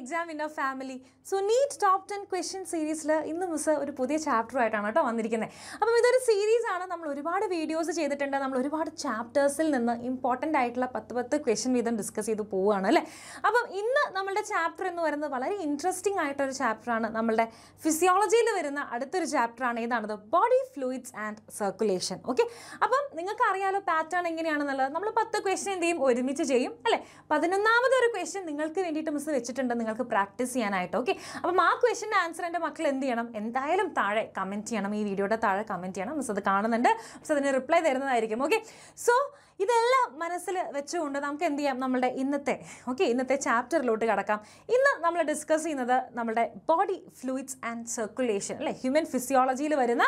exam winner family so NEET top ten question സീരീസിൽ ഇന്ന് miss ഒരു പുതിയ ചാപ്റ്ററുമായിട്ടാണ് കേട്ടോ വന്നിരിക്കുന്നത് അപ്പം ഇതൊരു സീരീസ് ആണ് നമ്മൾ ഒരുപാട് വീഡിയോസ് ചെയ്തിട്ടുണ്ട് നമ്മൾ ഒരുപാട് ചാപ്റ്റേഴ്സിൽ നിന്ന് ഇമ്പോർട്ടൻ്റ് ആയിട്ടുള്ള പത്ത് പത്ത് ക്വസ്റ്റ്യൻ വീതം ഡിസ്കസ് ചെയ്ത് പോവുകയാണ് അല്ലേ അപ്പം ഇന്ന് നമ്മളുടെ ചാപ്റ്റർ എന്ന് പറയുന്നത് വളരെ ഇൻട്രസ്റ്റിംഗ് ആയിട്ടൊരു ചാപ്റ്ററാണ് നമ്മളുടെ ഫിസിയോളജിയിൽ വരുന്ന അടുത്തൊരു ചാപ്റ്ററാണ് ഏതാണത് body fluids and circulation okay അപ്പം നിങ്ങൾക്ക് അറിയാലോ പാറ്റേൺ എങ്ങനെയാണെന്നുള്ളത് നമ്മൾ പത്ത് ക്വസ്റ്റ്യൻ എന്ത് ചെയ്യും ഒരുമിച്ച് ചെയ്യും അല്ലേ പതിനൊന്നാമത് ഒരു ക്വസ്റ്റ്യൻ നിങ്ങൾക്ക് വേണ്ടിയിട്ട് മിസ് വെച്ചിട്ടുണ്ട് നിങ്ങൾ നിങ്ങൾക്ക് പ്രാക്ടീസ് ചെയ്യാനായിട്ട് ഓക്കെ അപ്പം ആ ക്വസ്റ്റിൻ്റെ ആൻസർ എൻ്റെ മക്കൾ എന്ത് ചെയ്യണം എന്തായാലും താഴെ കമൻറ്റ് ചെയ്യണം ഈ വീഡിയോയുടെ താഴെ കമൻറ്റ് ചെയ്യണം മിസ് അത് കാണുന്നുണ്ട് മിസ് അതിന് റിപ്ലൈ തരുന്നതായിരിക്കും ഓക്കെ സോ ഇതെല്ലാം മനസ്സിൽ വെച്ചുകൊണ്ട് നമുക്ക് എന്ത് ചെയ്യാം നമ്മുടെ ഇന്നത്തെ ഓക്കെ ഇന്നത്തെ ചാപ്റ്ററിലോട്ട് കടക്കാം ഇന്ന് നമ്മൾ ഡിസ്കസ് ചെയ്യുന്നത് നമ്മുടെ ബോഡി ഫ്ലൂയിഡ്സ് ആൻഡ് സർക്കുലേഷൻ അല്ലേ ഹ്യൂമൻ ഫിസിയോളജിയിൽ വരുന്ന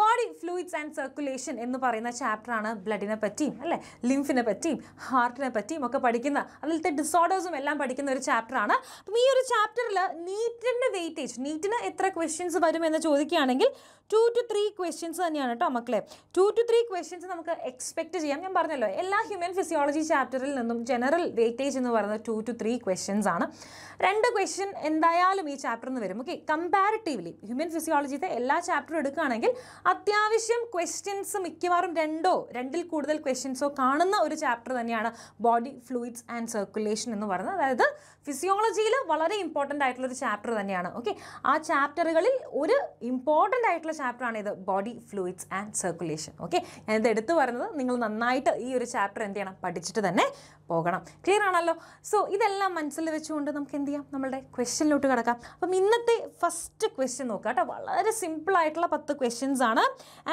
ബോഡി ഫ്ലൂയിഡ്സ് ആൻഡ് സർക്കുലേഷൻ എന്ന് പറയുന്ന ചാപ്റ്ററാണ് ബ്ലഡിനെ പറ്റിയും അല്ലേ ലിംഫിനെ പറ്റിയും ഹാർട്ടിനെ പറ്റിയും ഒക്കെ പഠിക്കുന്ന അതിലത്തെ ഡിസോർഡേഴ്സും എല്ലാം പഠിക്കുന്ന ഒരു ചാപ്റ്ററാണ് അപ്പം ഈ ഒരു ചാപ്റ്ററിൽ നീറ്റിൻ്റെ വെയിറ്റേജ് നീറ്റിന് എത്ര ക്വസ്റ്റ്യൻസ് എന്ന് ചോദിക്കുകയാണെങ്കിൽ ടു ടു ത്രീ ക്വസ്റ്റ്യൻസ് തന്നെയാണ് കേട്ടോ മക്കളെ ടു ടു ത്രീ ക്വസ്റ്റ്യൻസ് നമുക്ക് എക്സ്പെക്ട് ചെയ്യാം ഞാൻ പറഞ്ഞല്ലോ എല്ലാ ഹ്യൂമൻ ഫിസിയോളജി ചാപ്റ്ററിൽ നിന്നും ജനറൽ വെയിറ്റേജ് എന്ന് പറയുന്നത് ടു ടു ത്രീ ക്വസ്റ്റ്യൻസ് ആണ് രണ്ട് ക്വസ്റ്റ്യൻ എന്തായാലും ഈ ചാപ്റ്ററിൽ നിന്ന് വരും ഓക്കെ കമ്പാരിറ്റീവ്ലി ഹ്യൂമൻ ഫിസിയോളജിയിലെ എല്ലാ ചാപ്റ്ററും എടുക്കുകയാണെങ്കിൽ അത്യാവശ്യം ക്വസ്റ്റ്യൻസ് മിക്കവാറും രണ്ടോ രണ്ടിൽ കൂടുതൽ ക്വസ്റ്റ്യൻസോ കാണുന്ന ഒരു ചാപ്റ്റർ തന്നെയാണ് ബോഡി ഫ്ലൂയിഡ്സ് ആൻഡ് സർക്കുലേഷൻ എന്ന് പറയുന്നത് അതായത് ഫിസിയോളജിയിൽ വളരെ ഇമ്പോർട്ടൻ്റ് ആയിട്ടുള്ള ഒരു ചാപ്റ്റർ തന്നെയാണ് ഓക്കെ ആ ചാപ്റ്ററുകളിൽ ഒരു ഇമ്പോർട്ടൻ്റ് ആയിട്ടുള്ള ചാപ്റ്ററാണ് ഇത് body fluids and circulation okay ഞാനിത് എടുത്തു പറയുന്നത് നിങ്ങൾ നന്നായിട്ട് ഈ ഒരു ചാപ്റ്റർ എന്ത് ചെയ്യണം പഠിച്ചിട്ട് തന്നെ പോകണം ക്ലിയർ ആണല്ലോ സോ ഇതെല്ലാം മനസ്സിൽ വെച്ചുകൊണ്ട് നമുക്ക് എന്ത് ചെയ്യാം നമ്മുടെ ക്വസ്റ്റ്യനിലോട്ട് കിടക്കാം അപ്പം ഇന്നത്തെ ഫസ്റ്റ് ക്വസ്റ്റ്യൻ നോക്കുക കേട്ടോ വളരെ സിമ്പിൾ ആയിട്ടുള്ള പത്ത് ക്വസ്റ്റ്യൻസ് ആണ്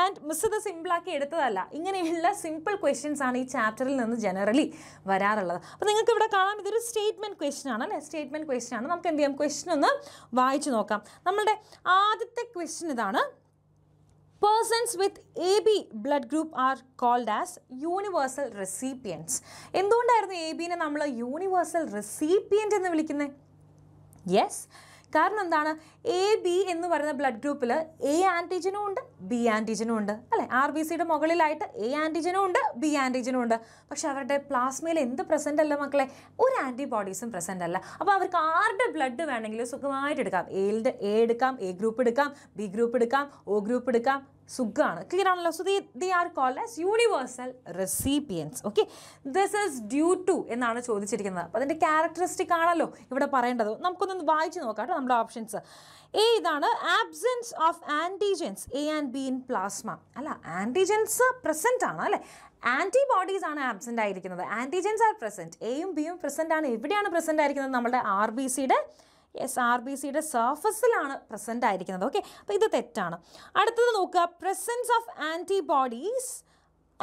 ആൻഡ് മിസ് ഇത് സിമ്പിളാക്കി എടുത്തതല്ല ഇങ്ങനെയുള്ള സിമ്പിൾ ക്വസ്റ്റ്യൻസ് ആണ് ഈ ചാപ്റ്ററിൽ നിന്ന് ജനറലി വരാറുള്ളത് അപ്പോൾ നിങ്ങൾക്ക് ഇവിടെ കാണാം ഇതൊരു സ്റ്റേറ്റ്മെൻറ്റ് ക്വസ്റ്റ്യൻ ആണ് അല്ലേ സ്റ്റേറ്റ്മെൻറ്റ് ക്വസ്റ്റ്യൻ ആണ് നമുക്ക് എന്ത് ചെയ്യാം ക്വസ്റ്റ്യൻ ഒന്ന് വായിച്ചു നോക്കാം നമ്മളുടെ ആദ്യത്തെ ക്വസ്റ്റ്യൻ ഇതാണ് persons with A B blood group are called as universal recipients എന്തുകൊണ്ടായിരുന്നു എ ബിനെ നമ്മൾ യൂണിവേഴ്സൽ റെസീപ്പിയൻ്റ് എന്ന് വിളിക്കുന്നത് യെസ് കാരണം എന്താണ് എ ബി എന്ന് പറയുന്ന ബ്ലഡ് ഗ്രൂപ്പിൽ എ ആൻറ്റിജനും ഉണ്ട് ബി ആൻറ്റിജനും ഉണ്ട് അല്ലേ ആർ ബി സിയുടെ മുകളിലായിട്ട് എ ആൻറ്റിജനും ഉണ്ട് ബി ആൻറ്റിജനും ഉണ്ട് പക്ഷെ അവരുടെ പ്ലാസ്മയിൽ എന്ത് പ്രസൻ്റ് അല്ല മക്കളെ ഒരു ആൻറ്റിബോഡീസും പ്രസൻ്റ് അല്ല അപ്പോൾ അവർക്ക് ആരുടെ ബ്ലഡ് വേണമെങ്കിലും സുഖമായിട്ട് എടുക്കാം എയിൽ എ എടുക്കാം എ ഗ്രൂപ്പ് എടുക്കാം ബി ഗ്രൂപ്പ് എടുക്കാം ഒ ഗ്രൂപ്പ് എടുക്കാം സുഖമാണ് ക്ലിയർ ആണല്ലോ so the the are called as universal recipients okay this is due to എന്നാണ് ചോദിച്ചിരിക്കുന്നത് അപ്പോൾ അതിൻ്റെ ക്യാരക്ടറിസ്റ്റിക് ആണല്ലോ ഇവിടെ പറയേണ്ടത് നമുക്കൊന്ന് വായിച്ചു നോക്കാം കേട്ടോ നമ്മുടെ ഓപ്ഷൻസ് എ ഇതാണ് absence of antigens A and B in plasma അല്ല ആൻറ്റിജൻസ് പ്രസൻ്റ് ആണ് അല്ലേ ആൻറ്റിബോഡീസ് ആണ് ആബ്സെൻ്റ് ആയിരിക്കുന്നത് ആൻറ്റിജൻസ് ആർ പ്രസൻറ്റ് എയും ബിയും പ്രസൻ്റ് ആണ് എവിടെയാണ് പ്രസൻ്റ് ആയിരിക്കുന്നത് നമ്മുടെ ആർ ബി സിയുടെ എസ് ആർ ബി സിയുടെ സർഫസിലാണ് പ്രസൻ്റ് ആയിരിക്കുന്നത് ഓക്കെ അപ്പോൾ ഇത് തെറ്റാണ് അടുത്തത് നോക്കുക presence of antibodies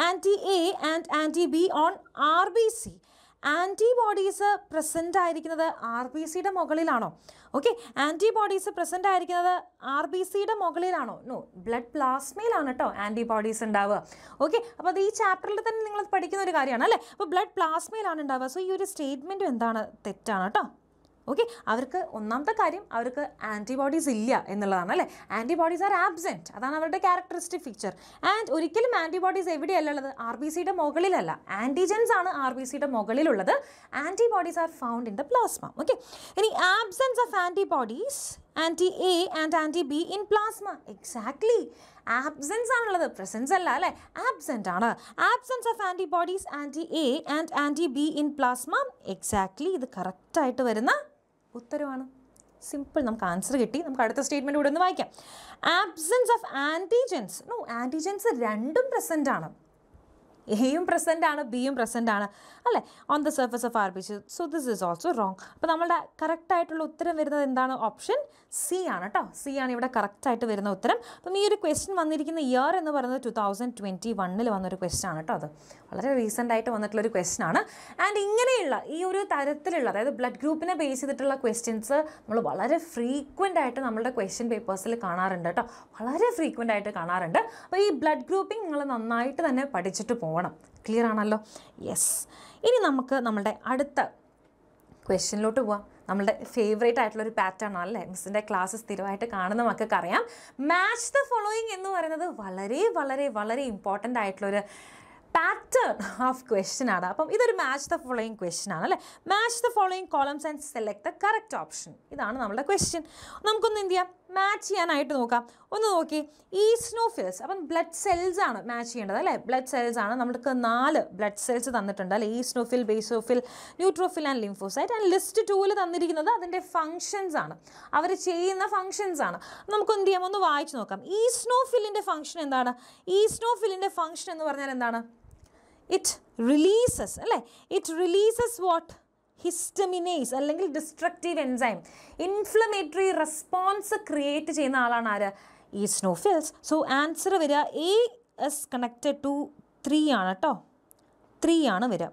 anti A and anti B on R B C antibodies present ആയിരിക്കുന്നത് ആർ ബി സിയുടെ മുകളിലാണോ ഓക്കെ ആൻറ്റിബോഡീസ് പ്രസൻ്റ് ആയിരിക്കുന്നത് ആർ ബി സിയുടെ മുകളിലാണോ നോ ബ്ലഡ് പ്ലാസ്മയിലാണ് കേട്ടോ ആൻറ്റിബോഡീസ് ഉണ്ടാവുക ഓക്കെ അപ്പോൾ അത് ഈ ചാപ്റ്ററിൽ തന്നെ നിങ്ങൾ പഠിക്കുന്ന ഒരു കാര്യമാണ് അല്ലേ അപ്പോൾ ബ്ലഡ് പ്ലാസ്മയിലാണ് ഉണ്ടാവുക സോ ഈ ഒരു സ്റ്റേറ്റ്മെൻറ്റും എന്താണ് തെറ്റാണ് കേട്ടോ ഓക്കെ അവർക്ക് ഒന്നാമത്തെ കാര്യം അവർക്ക് ആൻറ്റിബോഡീസ് ഇല്ല എന്നുള്ളതാണ് അല്ലേ ആൻറ്റിബോഡീസ് ആർ ആബ്സെൻറ്റ് അതാണ് അവരുടെ ക്യാരക്ടറിസ്റ്റിക് ഫീച്ചർ ആൻഡ് ഒരിക്കലും ആൻറ്റിബോഡീസ് എവിടെയല്ല ഉള്ളത് ആർ ബി സിയുടെ മുകളിലല്ല ആൻറ്റിജൻസ് ആണ് ആർ ബി സിയുടെ മുകളിലുള്ളത് antibodies are found in the plasma okay ഇനി absence of antibodies anti A and anti B in plasma exactly absence ആണുള്ളത് പ്രസൻസ് അല്ല അല്ലേ ആബ്സെൻ്റ് ആണ് absence of antibodies anti A and anti B in plasma exactly ഇത് കറക്റ്റായിട്ട് വരുന്ന ഉത്തരവാണ് simple നമുക്ക് ആൻസർ കിട്ടി നമുക്ക് അടുത്ത സ്റ്റേറ്റ്മെൻറ്റ് ഇവിടെ ഒന്ന് വായിക്കാം absence of antigens no antigens രണ്ടും പ്രസൻ്റ് ആണ് എയും പ്രസൻ്റ് ആണ് ബിയും പ്രസൻ്റ് ആണ് അല്ലേ on the surface of R C so this is also wrong അപ്പോൾ നമ്മളുടെ കറക്റ്റായിട്ടുള്ള ഉത്തരം വരുന്നത് എന്താണ് ഓപ്ഷൻ സി ആണ് കേട്ടോ സി ആണ് ഇവിടെ കറക്റ്റായിട്ട് വരുന്ന ഉത്തരം അപ്പം ഈ ഒരു ക്വസ്റ്റ്യൻ വന്നിരിക്കുന്ന ഇയർ എന്ന് പറയുന്നത് ടു തൗസൻഡ് ട്വൻറ്റി വണ്ണിൽ വന്നൊരു ക്വസ്റ്റ്യൻ ആണ് കേട്ടോ അത് വളരെ റീസെൻ്റ് ആയിട്ട് വന്നിട്ടുള്ളൊരു ക്വസ്റ്റൻ ആണ് ആൻഡ് ഇങ്ങനെയുള്ള ഈ ഒരു തരത്തിലുള്ള അതായത് ബ്ലഡ് ഗ്രൂപ്പിനെ ബേസ് ചെയ്തിട്ടുള്ള ക്വസ്റ്റ്യൻസ് നമ്മൾ വളരെ ഫ്രീക്വൻ്റ് ആയിട്ട് നമ്മുടെ ക്വസ്റ്റ്യൻ പേപ്പേഴ്സിൽ കാണാറുണ്ട് കേട്ടോ വളരെ ഫ്രീക്വൻ്റ് ആയിട്ട് കാണാറുണ്ട് അപ്പോൾ ഈ ബ്ലഡ് ഗ്രൂപ്പിംഗ് നിങ്ങൾ നന്നായിട്ട് തന്നെ പഠിച്ചിട്ട് പോകണം ക്ലിയർ ആണല്ലോ യെസ് ഇനി നമുക്ക് നമ്മുടെ അടുത്ത ക്വസ്റ്റ്യനിലോട്ട് പോവാം നമ്മുടെ ഫേവറേറ്റ് ആയിട്ടുള്ള ഒരു പാറ്റേൺ ആണല്ലേ മിസ്സിൻ്റെ ക്ലാസ് സ്ഥിരമായിട്ട് കാണുന്ന മക്കൾക്ക് അറിയാം മാച്ച് ദ ഫോളോയിങ് എന്ന് പറയുന്നത് വളരെ വളരെ വളരെ ഇമ്പോർട്ടൻ്റ് ആയിട്ടുള്ളൊരു പാറ്റേൺ ഓഫ് ക്വസ്റ്റ്യൻ ആണ് അപ്പം ഇതൊരു മാച്ച് ദ ഫോളോയിങ് ക്വസ്റ്റ്യൻ ആണ് അല്ലേ match the following columns and select the correct option ഇതാണ് നമ്മുടെ ക്വസ്റ്റ്യൻ നമുക്കൊന്ന് എന്ത് ചെയ്യാം മാച്ച് ചെയ്യാനായിട്ട് നോക്കാം ഒന്ന് നോക്കി ഈസ്നോഫിൽസ് അപ്പം ബ്ലഡ് സെൽസ് ആണ് മാച്ച് ചെയ്യേണ്ടത് അല്ലേ ബ്ലഡ് സെൽസ് ആണ് നമുക്ക് നാല് ബ്ലഡ് സെൽസ് തന്നിട്ടുണ്ട് അല്ലേ eosinophil basophil neutrophil and lymphocyte and list ടൂവിൽ തന്നിരിക്കുന്നത് അതിൻ്റെ ഫങ്ഷൻസ് ആണ് അവർ ചെയ്യുന്ന ഫങ്ഷൻസ് ആണ് നമുക്ക് എന്ത് ചെയ്യാം ഒന്ന് വായിച്ചു നോക്കാം ഈസ്നോഫിലിൻ്റെ ഫങ്ഷൻ എന്താണ് ഈസ്നോഫിലിൻ്റെ ഫങ്ഷൻ എന്ന് പറഞ്ഞാൽ എന്താണ് ഇറ്റ് റിലീസസ് അല്ലേ ഇറ്റ് റിലീസസ് വാട്ട് ഹിസ്റ്റമിനേസ് അല്ലെങ്കിൽ destructive enzyme inflammatory response create ചെയ്യുന്ന ആളാണ് ആര് ഈ സ്നോഫിൽസ് സോ ആൻസർ വരിക A is connected to three ആണ് കേട്ടോ ത്രീ ആണ് വരിക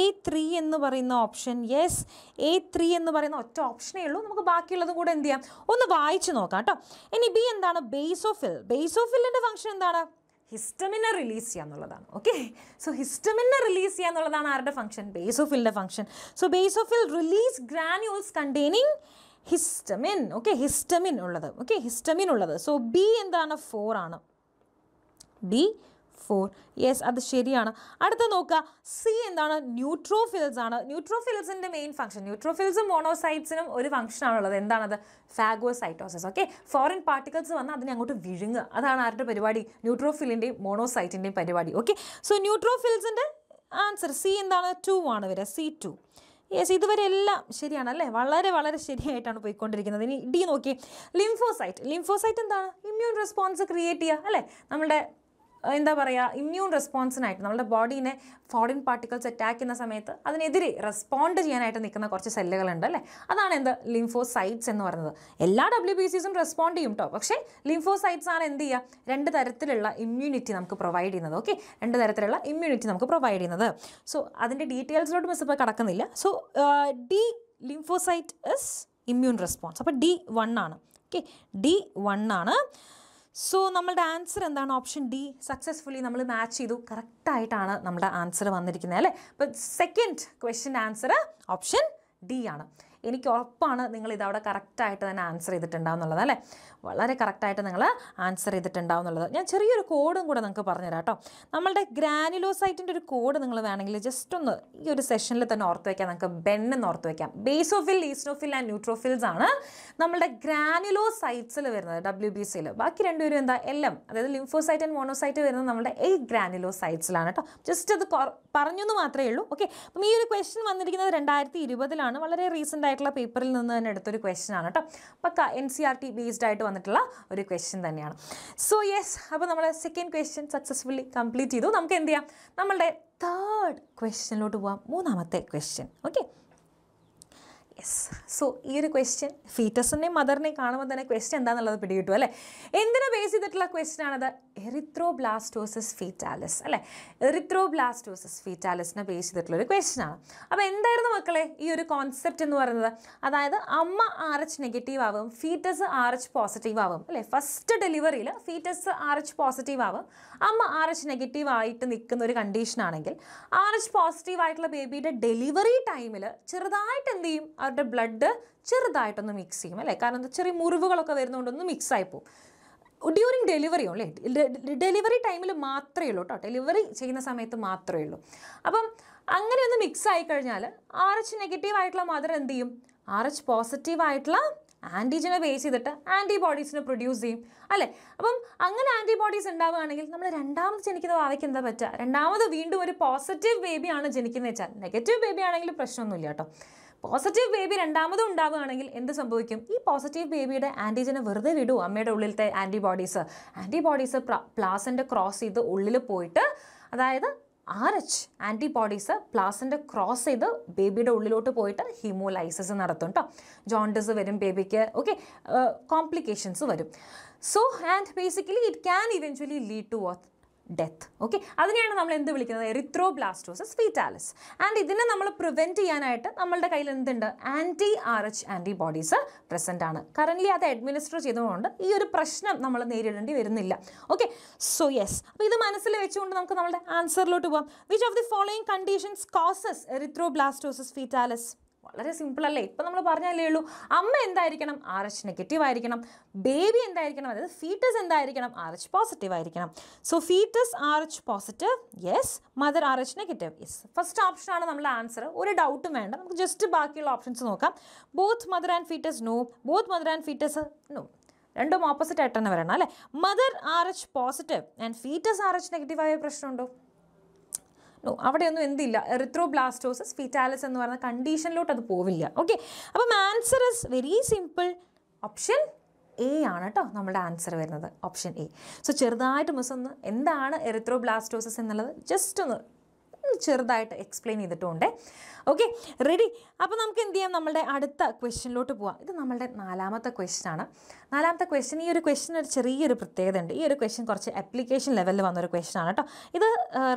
എ ത്രീ എന്ന് പറയുന്ന ഓപ്ഷൻ യെസ് എ ത്രീ എന്ന് പറയുന്ന ഒറ്റ ഓപ്ഷനേ ഉള്ളൂ നമുക്ക് ബാക്കിയുള്ളതും കൂടെ എന്ത് ചെയ്യാം ഒന്ന് വായിച്ചു നോക്കാം കേട്ടോ ഇനി ബി എന്താണ് ബേസോഫിൽ ബേസോഫിലിൻ്റെ ഫംഗ്ഷൻ എന്താണ് ഹിസ്റ്റമിനെ റിലീസ് ചെയ്യുക എന്നുള്ളതാണ് ഓക്കെ സോ ഹിസ്റ്റമിനെ റിലീസ് ചെയ്യുക എന്നുള്ളതാണ് ആരുടെ ഫംഗ്ഷൻ ബേസോഫിലിൻ്റെ function so basophil release granules containing histamine okay histamine ഉള്ളത് ഓക്കെ ഹിസ്റ്റമിൻ ഉള്ളത് സോ ബി എന്താണ് ഫോർ ആണ് ബി ഫോർ യെസ് അത് ശരിയാണ് അടുത്ത നോക്കുക സി എന്താണ് ന്യൂട്രോഫിൽസ് ആണ് ന്യൂട്രോഫിൽസിൻ്റെ മെയിൻ ഫംഗ്ഷൻ ന്യൂട്രോഫിൽസും മോണോസൈറ്റ്സിനും ഒരു ഫംഗ്ഷനാണുള്ളത് എന്താണത് ഫാഗോസൈറ്റോസിസ് ഓക്കെ ഫോറിൻ പാർട്ടിക്കിൾസ് വന്നാൽ അതിനെ അങ്ങോട്ട് വിഴുങ്ങുക അതാണ് ആരുടെ പരിപാടി ന്യൂട്രോഫിലിൻ്റെയും മോണോസൈറ്റിൻ്റെയും പരിപാടി ഓക്കെ സോ ന്യൂട്രോഫിൽസിൻ്റെ ആൻസർ സി എന്താണ് ടു ആണ് വരെ സി ടു യെസ് ഇതുവരെ എല്ലാം ശരിയാണ് അല്ലേ വളരെ വളരെ ശരിയായിട്ടാണ് പോയിക്കൊണ്ടിരിക്കുന്നത് ഇനി ഡി നോക്കി ലിംഫോസൈറ്റ് ലിംഫോസൈറ്റ് എന്താണ് ഇമ്മ്യൂൺ റെസ്പോൺസ് ക്രിയേറ്റ് ചെയ്യുക അല്ലേ നമ്മുടെ എന്താ പറയുക ഇമ്മ്യൂൺ റെസ്പോൺസിനായിട്ട് നമ്മുടെ ബോഡീനെ ഫോറിൻ പാർട്ടിക്കിൾസ് അറ്റാക്ക് ചെയ്യുന്ന സമയത്ത് അതിനെതിരെ റെസ്പോണ്ട് ചെയ്യാനായിട്ട് നിൽക്കുന്ന കുറച്ച് സെല്ലുകളുണ്ട് അല്ലേ അതാണ് എന്ത് ലിംഫോസൈറ്റ്സ് എന്ന് പറയുന്നത് എല്ലാ ഡബ്ല്യു ബി സീസും റെസ്പോണ്ട് ചെയ്യും കേട്ടോ പക്ഷേ ലിംഫോസൈറ്റ്സ് ആണ് എന്ത് ചെയ്യുക രണ്ട് തരത്തിലുള്ള ഇമ്മ്യൂണിറ്റി നമുക്ക് പ്രൊവൈഡ് ചെയ്യുന്നത് ഓക്കെ രണ്ട് തരത്തിലുള്ള ഇമ്മ്യൂണിറ്റി നമുക്ക് പ്രൊവൈഡ് ചെയ്യുന്നത് സോ അതിൻ്റെ ഡീറ്റെയിൽസിലോട്ട് മിസ് ഇപ്പോൾ കടക്കുന്നില്ല so D lymphocyte is immune response അപ്പോൾ ഡി വൺ ആണ് ഓക്കെ ഡി വൺ ആണ് സോ നമ്മളുടെ ആൻസർ എന്താണ് ഓപ്ഷൻ ഡി സക്സസ്ഫുള്ളി നമ്മൾ മാച്ച് ചെയ്തു കറക്റ്റായിട്ടാണ് നമ്മുടെ ആൻസർ വന്നിരിക്കുന്നത് അല്ലേ അപ്പം സെക്കൻഡ് ക്വസ്റ്റ്യൻ്റെ ആൻസർ ഓപ്ഷൻ ഡി ആണ് എനിക്ക് ഉറപ്പാണ് നിങ്ങൾ ഇതവിടെ കറക്റ്റായിട്ട് തന്നെ ആൻസർ ചെയ്തിട്ടുണ്ടാവും എന്നുള്ളത് അല്ലേ വളരെ കറക്റ്റായിട്ട് നിങ്ങൾ ആൻസർ ചെയ്തിട്ടുണ്ടാവും എന്നുള്ളത് ഞാൻ ചെറിയൊരു കോഡും കൂടെ നിങ്ങൾക്ക് പറഞ്ഞുതരാം കേട്ടോ നമ്മളുടെ ഗ്രാനുലോസൈറ്റിൻ്റെ ഒരു കോഡ് നിങ്ങൾ വേണമെങ്കിൽ ജസ്റ്റ് ഒന്ന് ഈ ഒരു സെഷനിൽ തന്നെ ഓർത്ത് വയ്ക്കാം നമുക്ക് ബെൻ എന്ന് ഓർത്ത് വയ്ക്കാം ബേസോഫിൽ ഈസ്റ്റോഫിൽ ആൻഡ് ന്യൂട്രോഫിൽസ് ആണ് നമ്മളുടെ ഗ്രാനുലോസൈറ്റ്സിൽ വരുന്നത് ഡബ്ല്യു ബി സിയിൽ ബാക്കി രണ്ടുപേരും എന്താ എല്ലാം അതായത് ലിംഫോസൈറ്റ് ആൻഡ് മോണോസൈറ്റ് വരുന്നത് നമ്മുടെ ഈ ഗ്രാനുലോസൈറ്റ്സിലാണ് കേട്ടോ ജസ്റ്റ് അത് എന്ന് മാത്രമേ ഉള്ളൂ ഓക്കെ അപ്പം ഈ ഒരു ക്വസ്റ്റ്യൻ വന്നിരിക്കുന്നത് രണ്ടായിരത്തി ഇരുപതിലാണ് വളരെ റീസെൻ്റ് ആയിട്ടുള്ള പേപ്പറിൽ നിന്ന് തന്നെ എടുത്തൊരു ക്വസ്റ്റ്യൻ ആണ് കേട്ടോ പക്ക N C R T based ആയിട്ട് വന്നിട്ടുള്ള ഒരു ക്വസ്റ്റ്യൻ തന്നെയാണ് സോ യെസ് അപ്പോൾ നമ്മൾ സെക്കൻഡ് ക്വസ്റ്റ്യൻ സക്സസ്ഫുള്ളി കംപ്ലീറ്റ് ചെയ്തു നമുക്ക് എന്ത് ചെയ്യാം നമ്മളുടെ തേർഡ് ക്വസ്റ്റ്യനിലോട്ട് പോവാം മൂന്നാമത്തെ ക്വസ്റ്റ്യൻ ഓക്കെ യെസ് സോ ഈ ഒരു ക്വസ്റ്റ്യൻ ഫീറ്റസിനെയും മദറിനെയും കാണുമ്പോൾ തന്നെ ക്വസ്റ്റ്യൻ എന്താണെന്നുള്ളത് പിടികിട്ടു അല്ലേ എന്തിനെ ബേസ് ചെയ്തിട്ടുള്ള ക്വസ്റ്റ്യൻ ആണത് എറിത്രോ ബ്ലാസ്റ്റോസിസ് ഫീറ്റാലിസ് അല്ലേ എറിത്രോ ബ്ലാസ്റ്റോസിസ് ഫീറ്റാലിസിനെ ബേസ് ചെയ്തിട്ടുള്ള ഒരു ക്വസ്റ്റ്യൻ ആണ് അപ്പോൾ എന്തായിരുന്നു മക്കളെ ഈ ഒരു കോൺസെപ്റ്റ് എന്ന് പറയുന്നത് അതായത് അമ്മ ആർ എച്ച് നെഗറ്റീവ് ആവും ഫീറ്റസ് ആർ എച്ച് പോസിറ്റീവ് ആവും അല്ലേ ഫസ്റ്റ് ഡെലിവറിയിൽ ഫീറ്റസ് ആർ എച്ച് പോസിറ്റീവ് ആവും അമ്മ ആർ എച്ച് നെഗറ്റീവ് ആയിട്ട് നിൽക്കുന്ന ഒരു കണ്ടീഷനാണെങ്കിൽ ആർ എച്ച് പോസിറ്റീവ് ആയിട്ടുള്ള ബേബിയുടെ ഡെലിവറി ടൈമിൽ ചെറുതായിട്ട് എന്ത് ചെയ്യും അവരുടെ ബ്ലഡ് ചെറുതായിട്ടൊന്ന് മിക്സ് ചെയ്യും അല്ലേ കാരണം ചെറിയ മുറിവുകളൊക്കെ വരുന്നതുകൊണ്ടൊന്ന് മിക്സായി പോകും ഡ്യൂറിങ് ഡെലിവറിയോ അല്ലേ ഡെലിവറി ടൈമിൽ മാത്രമേ ഉള്ളൂ കേട്ടോ ഡെലിവറി ചെയ്യുന്ന സമയത്ത് മാത്രമേ ഉള്ളൂ അപ്പം അങ്ങനെ ഒന്ന് മിക്സ് ആയി കഴിഞ്ഞാൽ ആർ എച്ച് നെഗറ്റീവ് ആയിട്ടുള്ള മദർ എന്ത് ചെയ്യും ആർ എച്ച് പോസിറ്റീവ് ആയിട്ടുള്ള ആൻറ്റിജനെ ബേസ് ചെയ്തിട്ട് ആൻറ്റിബോഡീസിനെ പ്രൊഡ്യൂസ് ചെയ്യും അല്ലേ അപ്പം അങ്ങനെ ആൻറ്റിബോഡീസ് ഉണ്ടാവുകയാണെങ്കിൽ നമ്മൾ രണ്ടാമത് ജനിക്കുന്ന വാവയ്ക്ക് എന്താ പറ്റുക രണ്ടാമത് വീണ്ടും ഒരു പോസിറ്റീവ് ബേബിയാണ് ജനിക്കുന്നത് വെച്ചാൽ നെഗറ്റീവ് ബേബി ആണെങ്കിൽ പ്രശ്നമൊന്നുമില്ല കേട്ടോ പോസിറ്റീവ് ബേബി രണ്ടാമതും ഉണ്ടാവുകയാണെങ്കിൽ എന്ത് സംഭവിക്കും ഈ പോസിറ്റീവ് ബേബിയുടെ ആൻറ്റിജനെ വെറുതെ വിടുമോ അമ്മയുടെ ഉള്ളിലത്തെ ആൻറ്റിബോഡീസ് ആൻറ്റിബോഡീസ് പ്ലാസിൻ്റെ ക്രോസ് ചെയ്ത് ഉള്ളിൽ പോയിട്ട് അതായത് ആർ എച്ച് ആൻറ്റിബോഡീസ് പ്ലാസിൻ്റെ ക്രോസ് ചെയ്ത് ബേബിയുടെ ഉള്ളിലോട്ട് പോയിട്ട് ഹീമോലൈസിസ് നടത്തും കേട്ടോ ജോണ്ടസ് വരും ബേബിക്ക് ഓക്കെ കോംപ്ലിക്കേഷൻസ് വരും so and basically it can eventually lead to what death okay അതിനെയാണ് നമ്മൾ എന്ത് വിളിക്കുന്നത് എറിത്രോബ്ലാസ്റ്റോസിസ് ഫീറ്റാലിസ് ആൻഡ് ഇതിനെ നമ്മൾ പ്രിവെൻറ്റ് ചെയ്യാനായിട്ട് നമ്മളുടെ കയ്യിൽ എന്തുണ്ട് anti R H antibodies present ആണ് കറൻ്റ്ലി അത് അഡ്മിനിസ്റ്റർ ചെയ്തുകൊണ്ട് ഈ ഒരു പ്രശ്നം നമ്മൾ നേരിടേണ്ടി വരുന്നില്ല ഓക്കെ സോ യെസ് അപ്പോൾ ഇത് മനസ്സിൽ വെച്ചുകൊണ്ട് നമുക്ക് നമ്മുടെ ആൻസറിലോട്ട് പോകാം which of the following conditions causes erythroblastosis fetalis വളരെ സിമ്പിൾ അല്ലേ ഇപ്പം നമ്മൾ പറഞ്ഞാലേ ഉള്ളൂ അമ്മ എന്തായിരിക്കണം ആർ എച്ച് നെഗറ്റീവ് ആയിരിക്കണം ബേബി എന്തായിരിക്കണം അതായത് ഫീറ്റസ് എന്തായിരിക്കണം ആർ എച്ച് പോസിറ്റീവ് ആയിരിക്കണം so fetus R H positive yes mother R H negative yes first ഓപ്ഷനാണ് നമ്മുടെ ആൻസർ ഒരു ഡൗട്ടും വേണ്ട നമുക്ക് ജസ്റ്റ് ബാക്കിയുള്ള ഓപ്ഷൻസ് നോക്കാം both mother and fetus no both mother and fetus no രണ്ടും ഓപ്പോസിറ്റ് ആയിട്ട് തന്നെ വരണം അല്ലേ mother R H positive and fetus R H negative ആയ പ്രശ്നമുണ്ടോ അവിടെയൊന്നും എന്തില്ല എറിത്രോബ്ലാസ്റ്റോസിസ് ഫിറ്റാലസ് എന്ന് പറയുന്ന കണ്ടീഷനിലോട്ട് അത് പോവില്ല ഓക്കെ അപ്പം answer is very simple option A ആണ് കേട്ടോ നമ്മുടെ ആൻസർ വരുന്നത് ഓപ്ഷൻ എ സോ ചെറുതായിട്ട് മിസ് ഒന്ന് എന്താണ് എറിത്രോബ്ലാസ്റ്റോസിസ് എന്നുള്ളത് ജസ്റ്റ് ഒന്ന് ഒന്ന് ചെറുതായിട്ട് എക്സ്പ്ലെയിൻ ചെയ്തിട്ടുമുണ്ട് ഓക്കെ റെഡി അപ്പോൾ നമുക്ക് എന്ത് ചെയ്യാം നമ്മുടെ അടുത്ത ക്വസ്റ്റ്യനിലോട്ട് പോവാം ഇത് നമ്മളുടെ നാലാമത്തെ ക്വസ്റ്റ്യനാണ് നാലാമത്തെ ക്വസ്റ്റ്യൻ ഈ ഒരു ക്വസ്റ്റ്യൻ ഒരു ചെറിയൊരു പ്രത്യേകത ഉണ്ട് ഈ ഒരു ക്വസ്റ്റ്യൻ കുറച്ച് അപ്ലിക്കേഷൻ ലെവലിൽ വന്നൊരു ക്വസ്റ്റ്യനാണ് കേട്ടോ ഇത്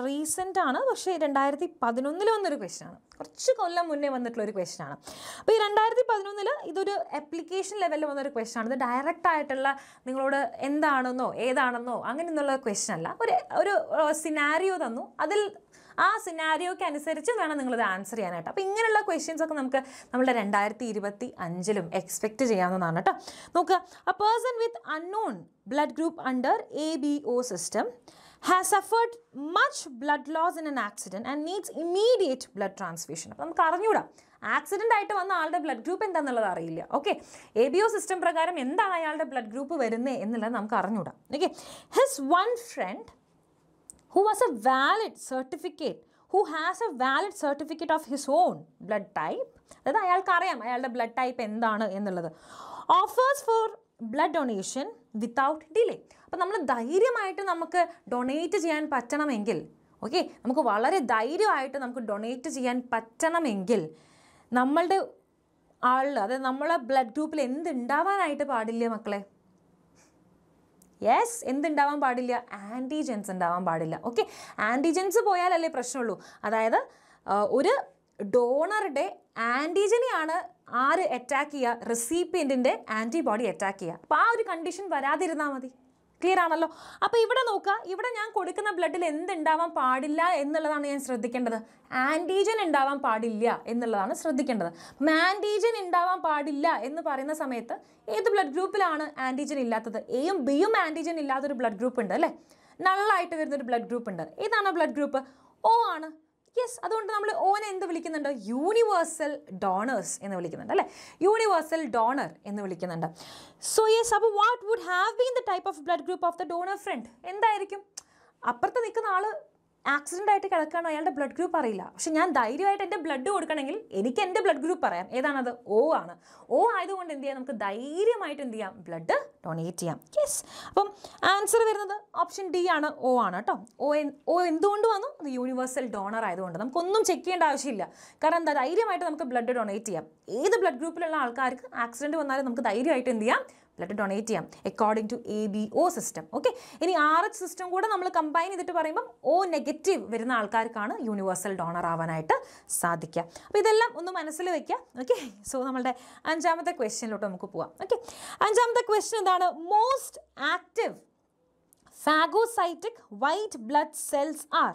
റീസെൻ്റ് ആണ് പക്ഷേ രണ്ടായിരത്തി പതിനൊന്നിൽ വന്നൊരു ക്വസ്റ്റ്യനാണ് കുറച്ച് കൊല്ലം മുന്നേ വന്നിട്ടുള്ള ഒരു ക്വസ്റ്റ്യനാണ് അപ്പോൾ ഈ രണ്ടായിരത്തി പതിനൊന്നിൽ ഇതൊരു അപ്ലിക്കേഷൻ ലെവലിൽ വന്നൊരു ക്വസ്റ്റ്യനാണ് ഇത് ഡയറക്റ്റ് ആയിട്ടുള്ള നിങ്ങളോട് എന്താണെന്നോ ഏതാണെന്നോ അങ്ങനെയെന്നുള്ള ക്വസ്റ്റ്യൻ അല്ല ഒരു ഒരു സിനാരിയോ തന്നു അതിൽ ആ സിനാരിയോക്ക് അനുസരിച്ച് വേണം നിങ്ങളിത് ആൻസർ ചെയ്യാനായിട്ട് അപ്പോൾ ഇങ്ങനെയുള്ള ക്വസ്റ്റ്യൻസ് ഒക്കെ നമുക്ക് നമ്മുടെ രണ്ടായിരത്തി ഇരുപത്തി അഞ്ചിലും എക്സ്പെക്ട് ചെയ്യാവുന്നതാണ് കേട്ടോ നോക്കുക a person with unknown blood group under A B O system has suffered much blood loss in an accident and needs immediate blood transfusion അപ്പോൾ നമുക്ക് അറിഞ്ഞൂടാ ആക്സിഡൻ്റ് ആയിട്ട് വന്ന ആളുടെ ബ്ലഡ് ഗ്രൂപ്പ് എന്താണെന്നുള്ളത് അറിയില്ല okay A B O system പ്രകാരം എന്താണ് അയാളുടെ ബ്ലഡ് ഗ്രൂപ്പ് വരുന്നത് എന്നുള്ളത് നമുക്ക് അറിഞ്ഞൂടാ okay his one friend who has a valid certificate who has a valid certificate of his own blood type അതായത് അയാൾക്ക് അറിയാം അയാളുടെ ബ്ലഡ് ടൈപ്പ് എന്താണ് എന്നുള്ളത് offers for blood donation without delay അപ്പം നമ്മൾ ധൈര്യമായിട്ട് നമുക്ക് ഡൊണേറ്റ് ചെയ്യാൻ പറ്റണമെങ്കിൽ ഓക്കെ നമുക്ക് വളരെ ധൈര്യമായിട്ട് നമുക്ക് ഡൊണേറ്റ് ചെയ്യാൻ പറ്റണമെങ്കിൽ നമ്മളുടെ ആളിൽ അതായത് നമ്മളെ ബ്ലഡ് ഗ്രൂപ്പിൽ എന്ത് ഉണ്ടാവാനായിട്ട് പാടില്ല മക്കളെ യെസ് എന്തുണ്ടാവാൻ പാടില്ല ആൻറ്റിജൻസ് ഉണ്ടാവാൻ പാടില്ല ഓക്കെ ആൻറ്റിജൻസ് പോയാലല്ലേ പ്രശ്നമുള്ളൂ അതായത് ഒരു ഡോണറുടെ ആൻറ്റിജനെയാണ് ആര് അറ്റാക്ക് ചെയ്യുക റെസിപ്പിയൻറ്റിൻ്റെ ആൻറ്റിബോഡി അറ്റാക്ക് ചെയ്യുക അപ്പോൾ ആ ഒരു കണ്ടീഷൻ വരാതിരുന്നാൽ മതി ക്ലിയർ ആണല്ലോ അപ്പോൾ ഇവിടെ നോക്കുക ഇവിടെ ഞാൻ കൊടുക്കുന്ന ബ്ലഡിൽ എന്തുണ്ടാവാൻ പാടില്ല എന്നുള്ളതാണ് ഞാൻ ശ്രദ്ധിക്കേണ്ടത് ആൻറ്റിജൻ ഉണ്ടാവാൻ പാടില്ല എന്നുള്ളതാണ് ശ്രദ്ധിക്കേണ്ടത് അപ്പം ആൻറ്റിജൻ ഉണ്ടാവാൻ പാടില്ല എന്ന് പറയുന്ന സമയത്ത് ഏത് ബ്ലഡ് ഗ്രൂപ്പിലാണ് ആൻറ്റിജൻ ഇല്ലാത്തത് എയും ബിയും ആൻറ്റിജൻ ഇല്ലാത്തൊരു ബ്ലഡ് ഗ്രൂപ്പ് ഉണ്ട് അല്ലേ നള്ളായിട്ട് വരുന്നൊരു ബ്ലഡ് ഗ്രൂപ്പ് ഉണ്ട് ഏതാണ് ബ്ലഡ് ഗ്രൂപ്പ് ഓ ആണ് യെസ് അതുകൊണ്ട് നമ്മൾ ഓനെ എന്ത് വിളിക്കുന്നുണ്ട് യൂണിവേഴ്സൽ ഡോണേഴ്സ് എന്ന് വിളിക്കുന്നുണ്ട് അല്ലേ യൂണിവേഴ്സൽ ഡോണർ എന്ന് വിളിക്കുന്നുണ്ട് സോ യെസ് അപ്പോൾ what would have been the type of blood group of the donor friend എന്തായിരിക്കും അപ്പുറത്ത് നിൽക്കുന്ന ആൾ ആക്സിഡൻ്റ് ആയിട്ട് കിടക്കുകയാണ് അയാളുടെ ബ്ലഡ് ഗ്രൂപ്പ് അറിയില്ല പക്ഷെ ഞാൻ ധൈര്യമായിട്ട് എൻ്റെ ബ്ലഡ് കൊടുക്കണമെങ്കിൽ എനിക്ക് എൻ്റെ ബ്ലഡ് ഗ്രൂപ്പ് പറയാം ഏതാണത് ഓ ആണ് ഓ ആയതുകൊണ്ട് എന്ത് ചെയ്യാം നമുക്ക് ധൈര്യമായിട്ട് എന്ത് ചെയ്യാം ബ്ലഡ് ഡൊണേറ്റ് ചെയ്യാം യെസ് അപ്പം ആൻസർ വരുന്നത് ഓപ്ഷൻ ഡി ആണ് ഓ ആണ് കേട്ടോ ഓ ഓ എന്തുകൊണ്ട് വന്നു അത് യൂണിവേഴ്സൽ ഡോണർ ആയതുകൊണ്ട് നമുക്കൊന്നും ചെക്ക് ചെയ്യേണ്ട ആവശ്യമില്ല കാരണം എന്താ ധൈര്യമായിട്ട് നമുക്ക് ബ്ലഡ് ഡൊണേറ്റ് ചെയ്യാം ഏത് ബ്ലഡ് ഗ്രൂപ്പിലുള്ള ആൾക്കാർക്ക് ആക്സിഡൻറ്റ് വന്നാലും നമുക്ക് ധൈര്യമായിട്ട് എന്ത് ചെയ്യാം ബ്ലഡ് ഡൊണേറ്റ് ചെയ്യാം according to A B O system okay ഇനി ആർ എച്ച് സിസ്റ്റം കൂടെ നമ്മൾ കമ്പൈൻ ചെയ്തിട്ട് പറയുമ്പം ഒ നെഗറ്റീവ് വരുന്ന ആൾക്കാർക്കാണ് യൂണിവേഴ്സൽ ഡോണർ ആവാനായിട്ട് സാധിക്കുക അപ്പോൾ ഇതെല്ലാം ഒന്ന് മനസ്സിൽ വയ്ക്കുക ഓക്കെ സോ നമ്മളുടെ അഞ്ചാമത്തെ ക്വസ്റ്റ്യനിലോട്ട് നമുക്ക് പോവാം ഓക്കെ അഞ്ചാമത്തെ ക്വസ്റ്റ്യൻ എന്താണ് most active phagocytic white blood cells are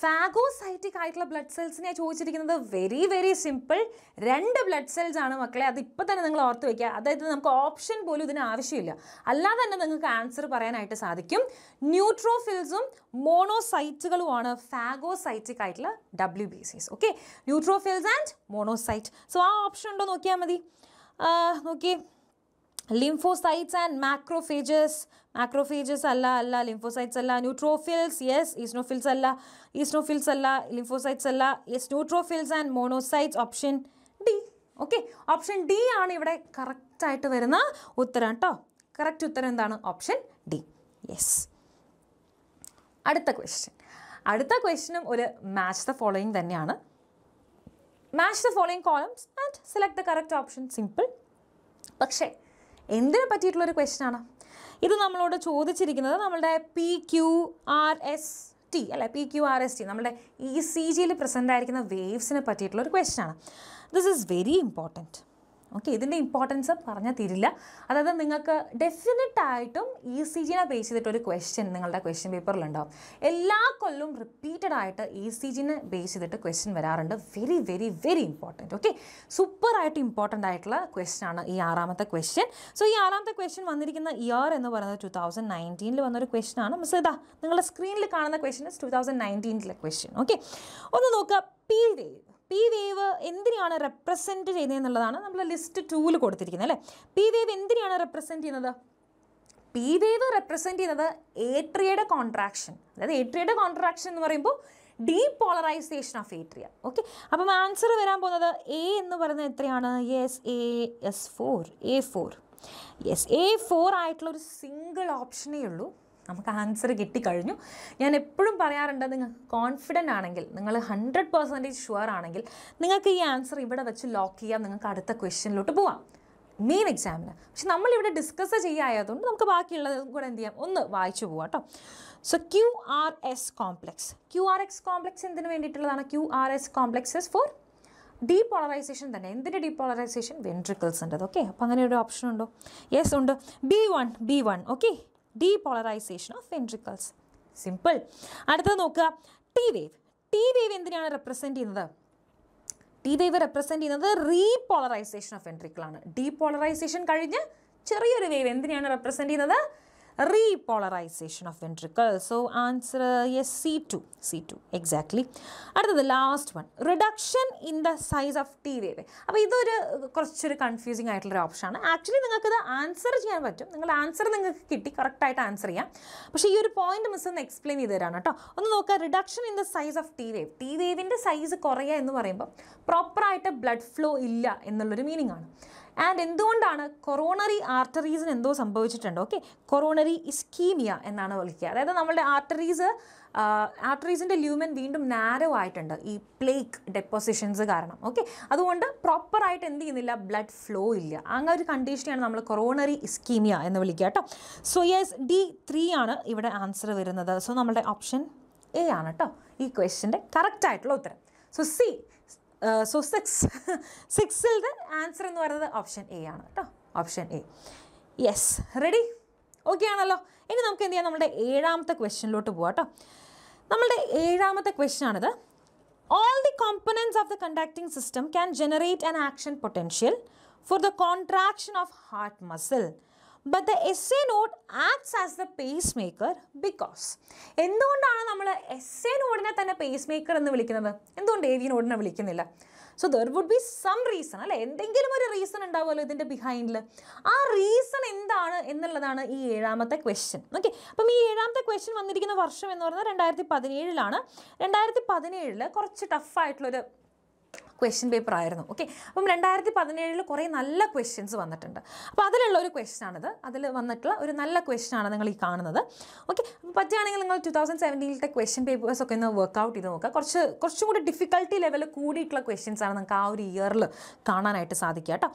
phagocytic ആയിട്ടുള്ള ബ്ലഡ് സെൽസിനെ ചോദിച്ചിരിക്കുന്നത് വെരി വെരി സിമ്പിൾ രണ്ട് ബ്ലഡ് സെൽസ് ആണ് മക്കളെ അത് ഇപ്പോൾ തന്നെ നിങ്ങൾ ഓർത്ത് വയ്ക്കുക അതായത് നമുക്ക് ഓപ്ഷൻ പോലും ഇതിന് ആവശ്യമില്ല അല്ലാതെ തന്നെ നിങ്ങൾക്ക് ആൻസർ പറയാനായിട്ട് സാധിക്കും ന്യൂട്രോഫിൽസും മോണോസൈറ്റുകളുമാണ് ഫാഗോസൈറ്റിക് ആയിട്ടുള്ള W B Cs okay neutrophils and monocyte so ആ ഓപ്ഷൻ ഉണ്ടോ നോക്കിയാൽ മതി നോക്കിയേ ലിംഫോസൈറ്റ്സ് ആൻഡ് മാക്രോഫേജസ് മാക്രോഫേജസ് അല്ല അല്ല ലിംഫോസൈറ്റ്സ് അല്ല ന്യൂട്രോഫിൽസ് യെസ് ഈസ്നോഫിൽസ് അല്ല ഈസ്നോഫിൽസ് അല്ല ലിംഫോസൈറ്റ്സ് അല്ല yes neutrophils and monocytes option D okay option D ആണ് ഇവിടെ കറക്റ്റായിട്ട് വരുന്ന ഉത്തരം കേട്ടോ കറക്റ്റ് ഉത്തരം എന്താണ് ഓപ്ഷൻ ഡി യെസ് അടുത്ത ക്വസ്റ്റ്യൻ അടുത്ത ക്വസ്റ്റ്യനും ഒരു മാച്ച് ദ ഫോളോയിങ് തന്നെയാണ് match the following columns and select the correct option simple പക്ഷേ എന്തിനെ പറ്റിയിട്ടുള്ളൊരു ആണ് ഇത് നമ്മളോട് ചോദിച്ചിരിക്കുന്നത് നമ്മളുടെ P Q R S T അല്ലെ P Q R S T നമ്മുടെ ഇ സി ജിയിൽ പ്രസൻ്റ് ആയിരിക്കുന്ന വേവ്സിനെ പറ്റിയിട്ടുള്ള ഒരു ക്വസ്റ്റ്യൻ ആണ് this is very important okay ഇതിൻ്റെ ഇമ്പോർട്ടൻസ് പറഞ്ഞാൽ തരില്ല അതായത് നിങ്ങൾക്ക് ഡെഫിനറ്റായിട്ടും ഇ സി ജിനെ ബേസ് ചെയ്തിട്ടൊരു ക്വസ്റ്റ്യൻ നിങ്ങളുടെ ക്വസ്റ്റ്യൻ പേപ്പറിലുണ്ടാവും എല്ലാ കൊല്ലവും റിപ്പീറ്റഡ് ആയിട്ട് ഇ സി ജിനെ ബേസ് ചെയ്തിട്ട് ക്വസ്റ്റ്യൻ വരാറുണ്ട് very very very important okay സൂപ്പറായിട്ട് ഇമ്പോർട്ടൻ്റ് ആയിട്ടുള്ള ക്വസ്റ്റ്യൻ ആണ് ഈ ആറാമത്തെ ക്വസ്റ്റ്യൻ സോ ഈ ആറാമത്തെ ക്വസ്റ്റ്യൻ വന്നിരിക്കുന്ന ഇയർ എന്ന് പറയുന്നത് ടു തൗസൻഡ് നയൻറ്റീനിൽ വന്നൊരു ക്വസ്റ്റ്യൻ ആണ് മിസ് ഇതാ നിങ്ങളുടെ സ്ക്രീനിൽ കാണുന്ന ക്വസ്റ്റ്യൻ ടു തൗസൻഡ് നയൻറ്റീനിലെ ക്വസ്റ്റ്യൻ ഓക്കെ ഒന്ന് നോക്കുക പി ഡേ പി വേവ് എന്തിനെയാണ് റെപ്രസെൻറ്റ് ചെയ്യുന്നതെന്നുള്ളതാണ് നമ്മൾ ലിസ്റ്റ് ടൂവിൽ കൊടുത്തിരിക്കുന്നത് അല്ലേ പി വേവ് എന്തിനെയാണ് റെപ്രസെൻറ്റ് ചെയ്യുന്നത് പി വേവ് റെപ്രസെൻറ്റ് ചെയ്യുന്നത് ഏട്രിയയുടെ കോൺട്രാക്ഷൻ അതായത് ഏട്രിയയുടെ കോൺട്രാക്ഷൻ എന്ന് പറയുമ്പോൾ ഡീപോളറൈസേഷൻ ഓഫ് ഏട്രിയ ഓക്കെ അപ്പം ആൻസർ വരാൻ പോകുന്നത് എ എന്ന് പറയുന്നത് എത്രയാണ് yes A is four A four yes A four ആയിട്ടുള്ള ഒരു സിംഗിൾ ഓപ്ഷനേ ഉള്ളൂ നമുക്ക് ആൻസർ കിട്ടിക്കഴിഞ്ഞു ഞാൻ എപ്പോഴും പറയാറുണ്ട് നിങ്ങൾ കോൺഫിഡൻ്റ് ആണെങ്കിൽ നിങ്ങൾ ഹൺഡ്രഡ് പെർസെൻറ്റേജ് ഷുവർ ആണെങ്കിൽ നിങ്ങൾക്ക് ഈ ആൻസർ ഇവിടെ വെച്ച് ലോക്ക് ചെയ്യാം നിങ്ങൾക്ക് അടുത്ത ക്വസ്റ്റ്യനിലോട്ട് പോവാം മെയിൻ എക്സാമിന് പക്ഷെ നമ്മളിവിടെ ഡിസ്കസ് ചെയ്യാത്തതുകൊണ്ട് നമുക്ക് ബാക്കിയുള്ളതും കൂടെ എന്ത് ചെയ്യാം ഒന്ന് വായിച്ചു പോവാം കേട്ടോ so Q R S complex Q R X complex എന്തിനു വേണ്ടിയിട്ടുള്ളതാണ് Q R S complexes for depolarization തന്നെ എന്തിൻ്റെ ഡീപോളറൈസേഷൻ വെൻട്രിക്കിൾസ് ഉണ്ടത് ഓക്കെ അപ്പോൾ അങ്ങനെ ഒരു ഓപ്ഷൻ ഉണ്ടോ യെസ് ഉണ്ട് B one B one okay depolarization of ventricles simple അടുത്തത് നോക്കുക ടി വേവ് ടി വേവ് എന്തിനാണ് റെപ്രസെൻ്റ് ചെയ്യുന്നത് ടി വേവ് റെപ്രസെൻ്റ് ചെയ്യുന്നത് റീപോളറൈസേഷൻ ഓഫ് വെൻട്രിക്കിളാണ് ഡീപോളറൈസേഷൻ കഴിഞ്ഞ് ചെറിയൊരു വേവ് എന്തിനാണ് റെപ്രസെൻ്റ് ചെയ്യുന്നത് repolarization of ventricle so answer yes C two C two exactly അടുത്തത് last one reduction in the size of T wave അപ്പോൾ ഇതൊരു കുറച്ചൊരു കൺഫ്യൂസിങ് ആയിട്ടുള്ളൊരു ഓപ്ഷനാണ് ആക്ച്വലി നിങ്ങൾക്കിത് ആൻസർ ചെയ്യാൻ പറ്റും നിങ്ങൾ ആൻസർ നിങ്ങൾക്ക് കിട്ടി കറക്റ്റായിട്ട് ആൻസർ ചെയ്യാം പക്ഷേ ഈ ഒരു പോയിന്റ് മിസ് ഒന്ന് എക്സ്പ്ലെയിൻ ചെയ്ത് തരാണ് കേട്ടോ ഒന്ന് നോക്കുക reduction in the size of T wave T വേവിൻ്റെ സൈസ് കുറയുക എന്ന് പറയുമ്പോൾ പ്രോപ്പറായിട്ട് ബ്ലഡ് ഫ്ലോ ഇല്ല എന്നുള്ളൊരു മീനിങ് ആണ് ആൻഡ് എന്തുകൊണ്ടാണ് കൊറോണറി ആർട്ടറീസിന് എന്തോ സംഭവിച്ചിട്ടുണ്ട് ഓക്കെ കൊറോണറി ഇസ്കീമിയ എന്നാണ് വിളിക്കുക അതായത് നമ്മുടെ ആർട്ടറീസ് ആർട്ടറീസിൻ്റെ ല്യൂമൻ വീണ്ടും നാരോ ആയിട്ടുണ്ട് ഈ പ്ലേക്ക് ഡെപ്പോസിഷൻസ് കാരണം ഓക്കെ അതുകൊണ്ട് പ്രോപ്പറായിട്ട് എന്ത് ചെയ്യുന്നില്ല ബ്ലഡ് ഫ്ലോ ഇല്ല അങ്ങനെ ഒരു കണ്ടീഷനെയാണ് നമ്മൾ കൊറോണറി ഇസ്കീമിയ എന്ന് വിളിക്കുക കേട്ടോ സോ യെസ് ഡി ത്രീ ആണ് ഇവിടെ ആൻസർ വരുന്നത് സോ നമ്മുടെ ഓപ്ഷൻ എ ആണ് കേട്ടോ ഈ കറക്റ്റ് ആയിട്ടുള്ള ഉത്തരം സോ സി സോ സിക്സ് സിക്സിൽ ആൻസർ എന്ന് പറയുന്നത് ഓപ്ഷൻ എ ആണ് കേട്ടോ option A yes ready okay ആണല്ലോ ഇനി നമുക്ക് എന്ത് ചെയ്യാം നമ്മുടെ ഏഴാമത്തെ ക്വസ്റ്റ്യനിലോട്ട് പോകാം കേട്ടോ നമ്മളുടെ ഏഴാമത്തെ ക്വസ്റ്റ്യൻ ആണിത് all the components of the conducting system can generate an action potential for the contraction of heart muscle but the S A node acts as the pacemaker because എന്തുകൊണ്ടാണ് നമ്മൾ എസ് എ നോഡിനെ തന്നെ pace maker എന്ന് വിളിക്കുന്നത് എന്തുകൊണ്ട് A V നോഡിനെ വിളിക്കുന്നില്ല so there would be some reason അല്ലെ എന്തെങ്കിലും ഒരു റീസൺ ഉണ്ടാവുമല്ലോ ഇതിൻ്റെ ബിഹൈൻഡിൽ ആ റീസൺ എന്താണ് എന്നുള്ളതാണ് ഈ ഏഴാമത്തെ ക്വസ്റ്റ്യൻ ഓക്കെ അപ്പം ഈ ഏഴാമത്തെ ക്വസ്റ്റ്യൻ വന്നിരിക്കുന്ന വർഷം എന്ന് പറഞ്ഞാൽ രണ്ടായിരത്തി പതിനേഴിലാണ് രണ്ടായിരത്തി പതിനേഴിൽ കുറച്ച് ടഫായിട്ടുള്ളൊരു ക്വസ്റ്റ്യൻ പേപ്പർ ആയിരുന്നു ഓക്കെ അപ്പം രണ്ടായിരത്തി പതിനേഴിൽ കുറേ നല്ല ക്വസ്റ്റ്യൻസ് വന്നിട്ടുണ്ട് അപ്പോൾ അതിലുള്ള ഒരു ക്വസ്റ്റ്യനാണിത് അതിൽ വന്നിട്ടുള്ള ഒരു നല്ല ക്വസ്റ്റ്യനാണ് നിങ്ങൾ ഈ കാണുന്നത് ഓക്കെ അപ്പോൾ പറ്റുകയാണെങ്കിൽ നിങ്ങൾ ടു തൗസൻഡ് സെവൻറ്റീനിലത്തെ ക്വസ്റ്റ്യൻ പേപ്പേഴ്സ് ഒക്കെ ഒന്ന് ഔട്ട് ചെയ്ത് നോക്കുക കുറച്ച് കുറച്ചും കൂടി ഡിഫിക്കൽട്ടി ലെവൽ കൂടിയിട്ടുള്ള ക്വസ്റ്റ്യൻസ് ആണ് നമുക്ക് ആ ഒരു ഇയറിൽ കാണാനായിട്ട് സാധിക്കുക കേട്ടോ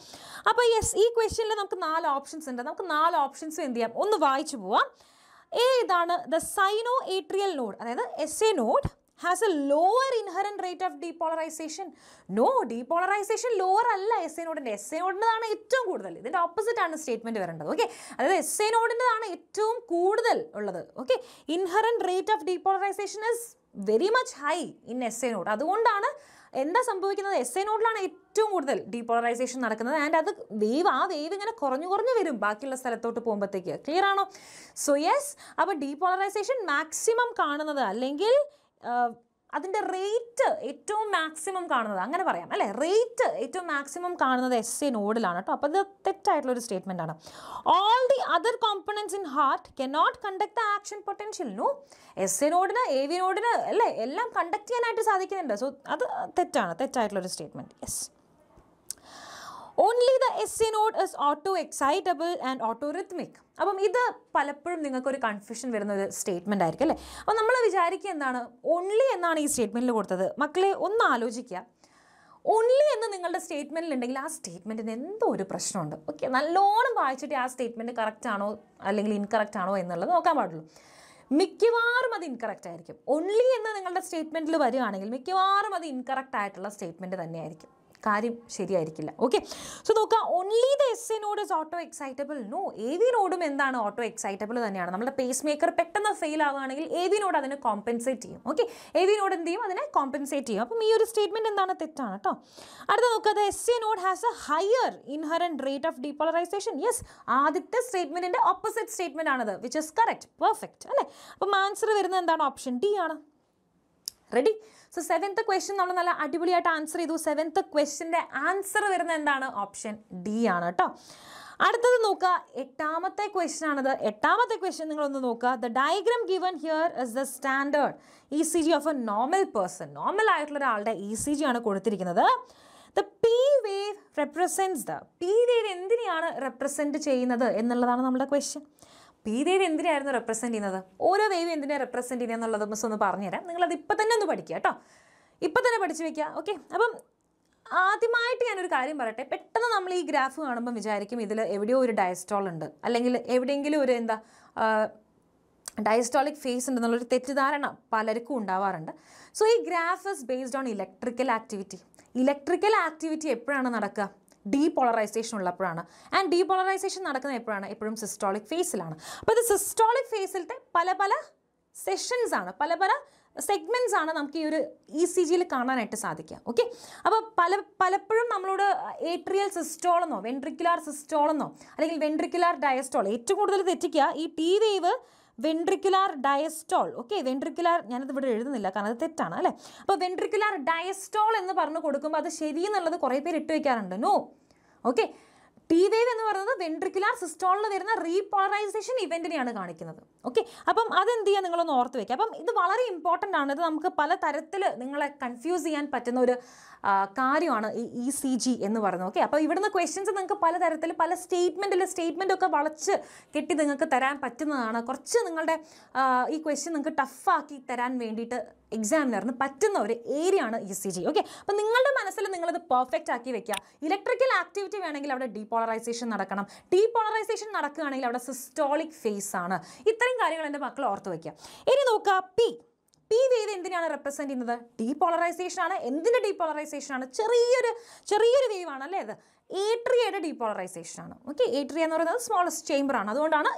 അപ്പോൾ യെസ് ഈ ക്വസ്റ്റ്യനിൽ നമുക്ക് നാല് ഓപ്ഷൻസ് ഉണ്ട് നമുക്ക് നാല് ഓപ്ഷൻസ് എന്ത് ചെയ്യാം ഒന്ന് വായിച്ചു പോവാം ഏ ഇതാണ് ദ സൈനോ ഏട്രിയൽ നോഡ് അതായത് S A node has a lower inherent rate of depolarization no depolarization lower അല്ല എസ് എ നോഡിൻ്റെ എസ് എ നോഡിൻ്റെതാണ് ഏറ്റവും കൂടുതൽ ഇതിൻ്റെ ഓപ്പോസിറ്റ് ആണ് സ്റ്റേറ്റ്മെൻറ്റ് വരേണ്ടത് ഓക്കെ അതായത് എസ് എ നോഡിൻ്റെതാണ് ഏറ്റവും കൂടുതൽ ഉള്ളത് okay inherent rate of depolarization is very much high in S A node അതുകൊണ്ടാണ് എന്താ സംഭവിക്കുന്നത് എസ് എ നോട്ടിലാണ് ഏറ്റവും കൂടുതൽ ഡീപോളറൈസേഷൻ നടക്കുന്നത് ആൻഡ് അത് വേവ് ആ വേവ് ഇങ്ങനെ കുറഞ്ഞു കുറഞ്ഞു വരും ബാക്കിയുള്ള സ്ഥലത്തോട്ട് പോകുമ്പോഴത്തേക്ക് ക്ലിയർ ആണോ സോ യെസ് അപ്പോൾ ഡീപോളറൈസേഷൻ മാക്സിമം കാണുന്നത് അല്ലെങ്കിൽ അതിൻ്റെ റേറ്റ് ഏറ്റവും മാക്സിമം കാണുന്നത് അങ്ങനെ പറയാം അല്ലേ റേറ്റ് ഏറ്റവും മാക്സിമം കാണുന്നത് എസ് എ നോഡിലാണ് കേട്ടോ അപ്പോൾ ഇത് തെറ്റായിട്ടുള്ളൊരു ഒരു സ്റ്റേറ്റ്മെൻ്റ് ആണ് all the other components in heart can not conduct the action പൊട്ടൻഷ്യലിനു എസ് എ നോഡിന് എ വി നോഡിന് അല്ലേ എല്ലാം കണ്ടക്ട് ചെയ്യാനായിട്ട് സാധിക്കുന്നുണ്ട് സോ അത് തെറ്റാണ് തെറ്റായിട്ടുള്ളൊരു ഒരു statement yes only the S A node is auto excitable and auto rhythmic അപ്പം ഇത് പലപ്പോഴും നിങ്ങൾക്കൊരു കൺഫ്യൂഷൻ വരുന്ന ഒരു സ്റ്റേറ്റ്മെൻ്റ് ആയിരിക്കും അല്ലേ അപ്പോൾ നമ്മൾ വിചാരിക്കുക എന്താണ് ഓൺലി എന്നാണ് ഈ സ്റ്റേറ്റ്മെൻറ്റിൽ കൊടുത്തത് മക്കളെ ഒന്ന് ആലോചിക്കുക ഓൺലി എന്ന് നിങ്ങളുടെ സ്റ്റേറ്റ്മെൻറ്റിൽ ഉണ്ടെങ്കിൽ ആ സ്റ്റേറ്റ്മെൻറ്റിന് എന്തോ ഒരു പ്രശ്നമുണ്ട് ഓക്കെ നല്ലോണം വായിച്ചിട്ട് ആ സ്റ്റേറ്റ്മെൻറ്റ് കറക്റ്റ് ആണോ അല്ലെങ്കിൽ ഇൻകറക്റ്റ് ആണോ എന്നുള്ളത് നോക്കാൻ പാടുള്ളൂ മിക്കവാറും അത് ഇൻകറക്റ്റ് ആയിരിക്കും ഓൺലി എന്ന് നിങ്ങളുടെ സ്റ്റേറ്റ്മെൻറ്റിൽ വരികയാണെങ്കിൽ മിക്കവാറും അത് ഇൻകറക്റ്റ് ആയിട്ടുള്ള സ്റ്റേറ്റ്മെൻറ്റ് തന്നെയായിരിക്കും കാര്യം ശരിയായിരിക്കില്ല ഓക്കെ സോ നോക്കുക only the node is auto excitable no A നോഡും എന്താണ് ഓട്ടോ എക്സൈറ്റബിൾ തന്നെയാണ് നമ്മുടെ പേസ് മേക്കർ പെട്ടെന്ന് ഫെയിൽ ആവുകയാണെങ്കിൽ എ നോഡ് അതിനെ കോമ്പൻസേറ്റ് ചെയ്യും ഓക്കെ എ നോഡ് എന്ത് ചെയ്യും അതിനെ കോമ്പൻസേറ്റ് ചെയ്യും അപ്പം ഈ ഒരു സ്റ്റേറ്റ്മെൻറ്റ് എന്താണ് തെറ്റാണ് കേട്ടോ അടുത്ത നോക്കുക the S A node has a higher inherent rate of depolarization yes ആദ്യത്തെ സ്റ്റേറ്റ്മെൻറ്റിൻ്റെ ഓപ്പോസിറ്റ് സ്റ്റേറ്റ്മെൻ്റ് ആണത് വിച്ച് ഇസ് കറക്റ്റ് പെർഫെക്റ്റ് അല്ലേ അപ്പം ആൻസർ വരുന്നത് എന്താണ് ഓപ്ഷൻ ഡി ആണ് റെഡി സോ സെവൻത്ത് ക്വസ്റ്റ്യൻ നമ്മൾ നല്ല അടിപൊളിയായിട്ട് ആൻസർ ചെയ്തു സെവൻത്ത് ക്വസ്റ്റ്യൻ്റെ ആൻസർ വരുന്ന എന്താണ് ഓപ്ഷൻ ഡി ആണ് കേട്ടോ അടുത്തത് നോക്കുക എട്ടാമത്തെ ക്വസ്റ്റ്യൻ ആണത് എട്ടാമത്തെ ക്വസ്റ്റ്യൻ നിങ്ങളൊന്ന് നോക്കുക the diagram given here is the standard E C G of a normal person normal ആയിട്ടുള്ള ഒരാളുടെ ഇ സി ജി ആണ് കൊടുത്തിരിക്കുന്നത് the P wave represents the P wave എന്തിനെയാണ് റെപ്രസെൻറ്റ് ചെയ്യുന്നത് എന്നുള്ളതാണ് നമ്മുടെ ക്വസ്റ്റ്യൻ സീതയെ എന്തിനായിരുന്നു റെപ്രസെൻ്റ് ചെയ്യുന്നത് ഓരോ ദേവി എന്തിനെ റെപ്രസെൻ്റ് ചെയ്യുന്നത് എന്നുള്ളത് മിസ് ഒന്ന് പറഞ്ഞുതരാം നിങ്ങളത് ഇപ്പം തന്നെ ഒന്ന് പഠിക്കുക കേട്ടോ ഇപ്പം തന്നെ പഠിച്ചു വയ്ക്കുക ഓക്കെ അപ്പം ആദ്യമായിട്ട് ഞാനൊരു കാര്യം പറയട്ടെ പെട്ടെന്ന് നമ്മൾ ഈ ഗ്രാഫ് കാണുമ്പോൾ വിചാരിക്കും ഇതിൽ എവിടെയോ ഒരു ഡയസ്ട്രോൾ ഉണ്ട് അല്ലെങ്കിൽ എവിടെയെങ്കിലും ഒരു എന്താ ഡയസ്ട്രോളിക് ഫേസ് ഉണ്ടെന്നുള്ളൊരു തെറ്റിദ്ധാരണ പലർക്കും ഉണ്ടാവാറുണ്ട് സോ ഈ graph is based on electrical activity electrical activity എപ്പോഴാണ് നടക്കുക ഡീപോളറൈസേഷൻ ഉള്ളപ്പോഴാണ് ആൻഡ് ഡീപോളറൈസേഷൻ നടക്കുന്നത് എപ്പോഴാണ് എപ്പോഴും സിസ്റ്റോളിക് ഫേസിലാണ് അപ്പോൾ ഇത് സിസ്റ്റോളിക് ഫേസിലത്തെ പല പല സെഷൻസ് ആണ് പല പല സെഗ്മെൻറ്റ്സ് ആണ് നമുക്ക് ഈ ഒരു ഇ സി ജിയിൽ കാണാനായിട്ട് സാധിക്കുക ഓക്കെ അപ്പോൾ പല പലപ്പോഴും നമ്മളോട് ഏട്രിയൽ സിസ്റ്റോളെന്നോ വെൻട്രിക്കുലാർ സിസ്റ്റോളെന്നോ അല്ലെങ്കിൽ വെൻട്രിക്കുലാർ ഡയസ്റ്റോൾ ഏറ്റവും കൂടുതൽ തെറ്റിക്കുക ഈ T wave ventricular diastole okay ventricular ഞാനത് ഇവിടെ എഴുതുന്നില്ല കാരണം അത് തെറ്റാണ് അല്ലേ അപ്പോൾ വെൻട്രിക്കുലാർ ഡയസ്റ്റോൾ എന്ന് പറഞ്ഞു കൊടുക്കുമ്പോൾ അത് എന്നുള്ളത് കുറേ പേര് ഇട്ട് വയ്ക്കാറുണ്ട് നോ ഓക്കെ ടി വേവ് എന്ന് പറയുന്നത് വെൻട്രിക്കുലാർ സിസ്റ്റോളിൽ വരുന്ന റീപോളറൈസേഷൻ ഇവൻറ്റിനെയാണ് കാണിക്കുന്നത് ഓക്കെ അപ്പം അതെന്ത് ചെയ്യുക നിങ്ങളൊന്ന് ഓർത്ത് വെക്കുക അപ്പം ഇത് വളരെ ഇമ്പോർട്ടൻ്റ് ആണ് ഇത് നമുക്ക് പല തരത്തിൽ നിങ്ങളെ കൺഫ്യൂസ് ചെയ്യാൻ പറ്റുന്ന ഒരു കാര്യമാണ് ഈ ഇ സി ജി എന്ന് പറയുന്നത് ഓക്കെ അപ്പോൾ ഇവിടുന്ന് ക്വസ്റ്റ്യൻസ് നിങ്ങൾക്ക് പല തരത്തിൽ പല സ്റ്റേറ്റ്മെൻറ്റിൽ സ്റ്റേറ്റ്മെൻ്റ് ഒക്കെ വളച്ച് കെട്ടി നിങ്ങൾക്ക് തരാൻ പറ്റുന്നതാണ് കുറച്ച് നിങ്ങളുടെ ഈ ക്വസ്റ്റ്യൻ നിങ്ങൾക്ക് ടഫാക്കി തരാൻ വേണ്ടിയിട്ട് എക്സാമിനറിന് പറ്റുന്ന ഒരു ഏരിയ ആണ് ഇ സി ജി ഓക്കെ അപ്പം നിങ്ങളുടെ മനസ്സിൽ നിങ്ങളത് പെർഫെക്റ്റ് ആക്കി വെക്കുക ഇലക്ട്രിക്കൽ ആക്ടിവിറ്റി വേണമെങ്കിൽ അവിടെ ഡീപോളറൈസേഷൻ നടക്കണം ഡീപോളറൈസേഷൻ നടക്കുകയാണെങ്കിൽ അവിടെ സിസ്റ്റോളിക് ഫേസ് ആണ് ഇത്ര ഇത്രയും കാര്യങ്ങൾ എൻ്റെ മക്കൾ ഓർത്ത് വയ്ക്കുക ഇനി നോക്കുക പി പി വേവ് എന്തിനാണ് റെപ്രസെൻറ്റ് ചെയ്യുന്നത് ഡീപോളറൈസേഷൻ ആണ് എന്തിൻ്റെ ഡീപോളറൈസേഷൻ ആണ് ചെറിയൊരു ചെറിയൊരു വേവ് ആണ് അല്ലേ അത് ഏട്രിയയുടെ ഡീപോളറൈസേഷൻ ആണ് ഓക്കെ ഏട്രിയ എന്ന് പറയുന്നത് സ്മോളസ്റ്റ് ചേംബർ ആണ് അതുകൊണ്ടാണ്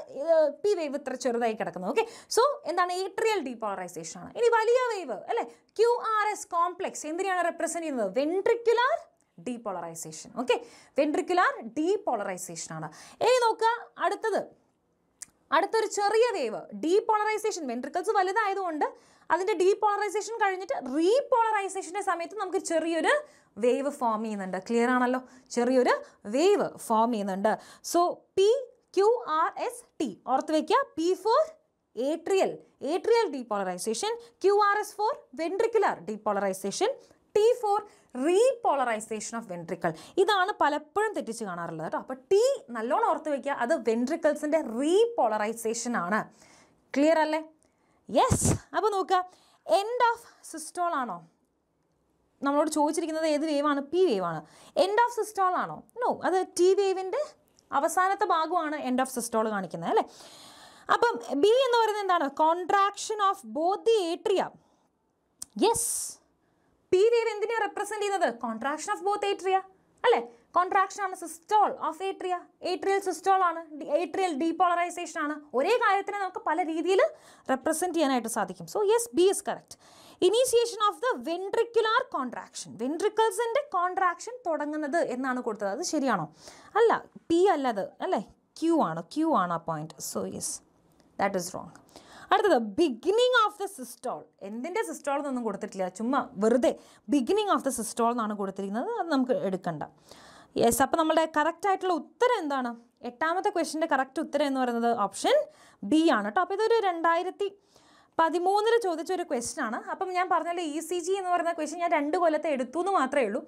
പി വേവ് ഇത്ര ചെറുതായി കിടക്കുന്നത് ഓക്കെ സോ എന്താണ് ഏട്രിയൽ ഡീപോളറൈസേഷൻ ആണ് ഇനി വലിയ വേവ് അല്ലേ ക്യു ആർ എസ് കോംപ്ലെക്സ് എന്തിനാണ് റെപ്രസെൻറ്റ് ചെയ്യുന്നത് ventricular depolarization okay ventricular depolarization ആണ് ഇനി നോക്കുക അടുത്തത് അടുത്തൊരു ചെറിയ വേവ് ഡീപോളറൈസേഷൻ വെൻട്രിക്കൽസ് വലുതായതുകൊണ്ട് അതിൻ്റെ ഡീപോളറൈസേഷൻ കഴിഞ്ഞിട്ട് റീപോളറൈസേഷൻ്റെ സമയത്ത് നമുക്ക് ചെറിയൊരു വേവ് ഫോം ചെയ്യുന്നുണ്ട് ക്ലിയർ ആണല്ലോ ചെറിയൊരു വേവ് ഫോം ചെയ്യുന്നുണ്ട് so P Q R S T ഓർത്ത് വയ്ക്കുക P for atrial atrial depolarization Q R S for ventricular depolarization T for repolarization of ventricle ഇതാണ് പലപ്പോഴും തെറ്റിച്ച് കാണാറുള്ളത് കേട്ടോ അപ്പോൾ ടി നല്ലോണം ഓർത്ത് വയ്ക്കുക അത് വെൻട്രിക്കിൾസിൻ്റെ റീപോളറൈസേഷൻ ആണ് ക്ലിയർ അല്ലേ യെസ് അപ്പോൾ നോക്കുക എൻഡ് ഓഫ് സിസ്റ്റോൾ ആണോ നമ്മളോട് ചോദിച്ചിരിക്കുന്നത് ഏത് വേവാണ് പി വേവാണ് എൻഡ് ഓഫ് സിസ്റ്റോൾ ആണോ നോ അത് ടി വേവിൻ്റെ അവസാനത്തെ ഭാഗമാണ് എൻഡ് ഓഫ് സിസ്റ്റോൾ കാണിക്കുന്നത് അല്ലേ അപ്പം ബി എന്ന് പറയുന്നത് എന്താണ് contraction of both atria yes period എന്തിനെ റെപ്രസെന്റ് ചെയ്യുന്നത് കോൺട്രാക്ഷൻ ഓഫ് ബോത്ത് ഏട്രിയ അല്ലേ കോൺട്രാക്ഷൻ ആണ് systole of atria atrial systole ആണ് ഏട്രിയൽ ഡീപോളറൈസേഷൻ ആണ് ഒരേ കാര്യത്തിനെ നമുക്ക് പല രീതിയിൽ റെപ്രസെന്റ് ചെയ്യാനായിട്ട് സാധിക്കും so yes B is correct initiation of the ventricular contraction വെൻട്രിക്കിൾസിൻ്റെ കോൺട്രാക്ഷൻ തുടങ്ങുന്നത് എന്നാണ് കൊടുത്തത് അത് ശരിയാണോ അല്ല പി അല്ലത് അല്ലേ ക്യൂ ആണ് ക്യൂ ആണ് ആ point so yes that is wrong അടുത്തത് ബിഗിനിങ് ഓഫ് ദ സിസ്റ്റോൾ എന്തിൻ്റെ സിസ്റ്റോൾ എന്നൊന്നും കൊടുത്തിട്ടില്ല ചുമ്മാ വെറുതെ ബിഗിനിങ് ഓഫ് ദ സിസ്റ്റോൾ എന്നാണ് കൊടുത്തിരിക്കുന്നത് അത് നമുക്ക് എടുക്കണ്ട യെസ് അപ്പോൾ നമ്മുടെ കറക്റ്റ് ആയിട്ടുള്ള ഉത്തരം എന്താണ് എട്ടാമത്തെ ക്വസ്റ്റിൻ്റെ കറക്റ്റ് ഉത്തരം എന്ന് പറയുന്നത് ഓപ്ഷൻ ബി ആണ് കേട്ടോ അപ്പോൾ ഇതൊരു രണ്ടായിരത്തി പതിമൂന്നിൽ ചോദിച്ച ഒരു ക്വസ്റ്റ്യൻ ആണ് അപ്പം ഞാൻ പറഞ്ഞല്ലോ ഇ സി ജി എന്ന് പറയുന്ന ക്വസ്റ്റ്യൻ ഞാൻ രണ്ട് കൊല്ലത്തെ എടുത്തു എന്ന് മാത്രമേ ഉള്ളൂ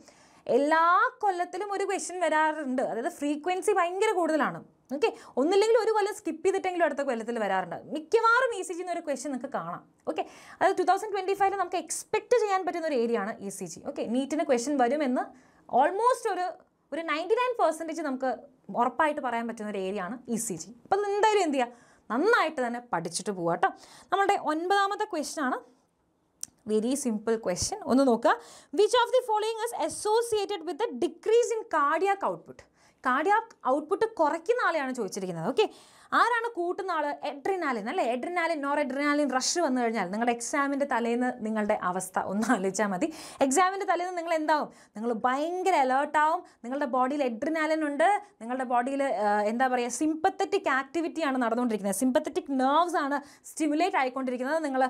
എല്ലാ കൊല്ലത്തിലും ഒരു ക്വസ്റ്റ്യൻ വരാറുണ്ട് അതായത് ഫ്രീക്വൻസി ഭയങ്കര കൂടുതലാണ് ഓക്കെ ഒന്നില്ലെങ്കിൽ ഒരു കൊല്ലം സ്കിപ്പ് ചെയ്തിട്ടെങ്കിലും അടുത്ത കൊല്ലത്തിൽ വരാറുണ്ട് മിക്കവാറും ഇ e സി ജി എന്നൊരു ക്വസ്റ്റ്യൻ നിങ്ങൾക്ക് കാണാം ഓക്കെ അത് ടു തൗസൻഡ് ട്വൻറ്റി ഫൈവിൽ നമുക്ക് എക്സ്പെക്ട് ചെയ്യാൻ പറ്റുന്ന ഒരു ഏരിയ ആണ് ഇ സി ജി ഓക്കെ നീറ്റിന് ക്വസ്റ്റ്യൻ വരുമെന്ന് ഓൾമോസ്റ്റ് ഒരു ഒരു നയൻറ്റി നയൻ പെർസെൻറ്റേജ് നമുക്ക് ഉറപ്പായിട്ട് പറയാൻ പറ്റുന്ന ഒരു ഏരിയ ആണ് ഇ e സി ജി അപ്പോൾ അത് എന്തായാലും എന്ത് ചെയ്യുക നന്നായിട്ട് തന്നെ പഠിച്ചിട്ട് പോവാം കേട്ടോ നമ്മളുടെ ഒൻപതാമത്തെ ക്വസ്റ്റ്യൻ ആണ് വെരി സിമ്പിൾ ക്വസ്റ്റ്യൻ ഒന്ന് നോക്കുക which of the following is associated with the decrease in cardiac output cardiac output കുറയ്ക്കുന്ന ആളെയാണ് ചോദിച്ചിരിക്കുന്നത് ഓക്കെ ആരാണ് കൂട്ടുന്ന ആൾ എഡ്രിനാലിൻ അല്ലേ എഡ്രിനാലിൻ നോർ എഡ്രിനാലിൻ റഷ് വന്നു കഴിഞ്ഞാൽ നിങ്ങളുടെ എക്സാമിൻ്റെ തലേന്ന് നിങ്ങളുടെ അവസ്ഥ ഒന്ന് ആലോചിച്ചാൽ മതി എക്സാമിൻ്റെ തലേന്ന് നിങ്ങൾ എന്താവും നിങ്ങൾ ഭയങ്കര അലേർട്ടാവും നിങ്ങളുടെ ബോഡിയിൽ എഡ്രിനാലിൻ ഉണ്ട് നിങ്ങളുടെ ബോഡിയിൽ എന്താ പറയുക സിമ്പത്തറ്റിക് ആക്ടിവിറ്റിയാണ് നടന്നുകൊണ്ടിരിക്കുന്നത് സിമ്പത്തറ്റിക് നെർവ്സ് ആണ് സ്റ്റിമുലേറ്റ് ആയിക്കൊണ്ടിരിക്കുന്നത് നിങ്ങൾ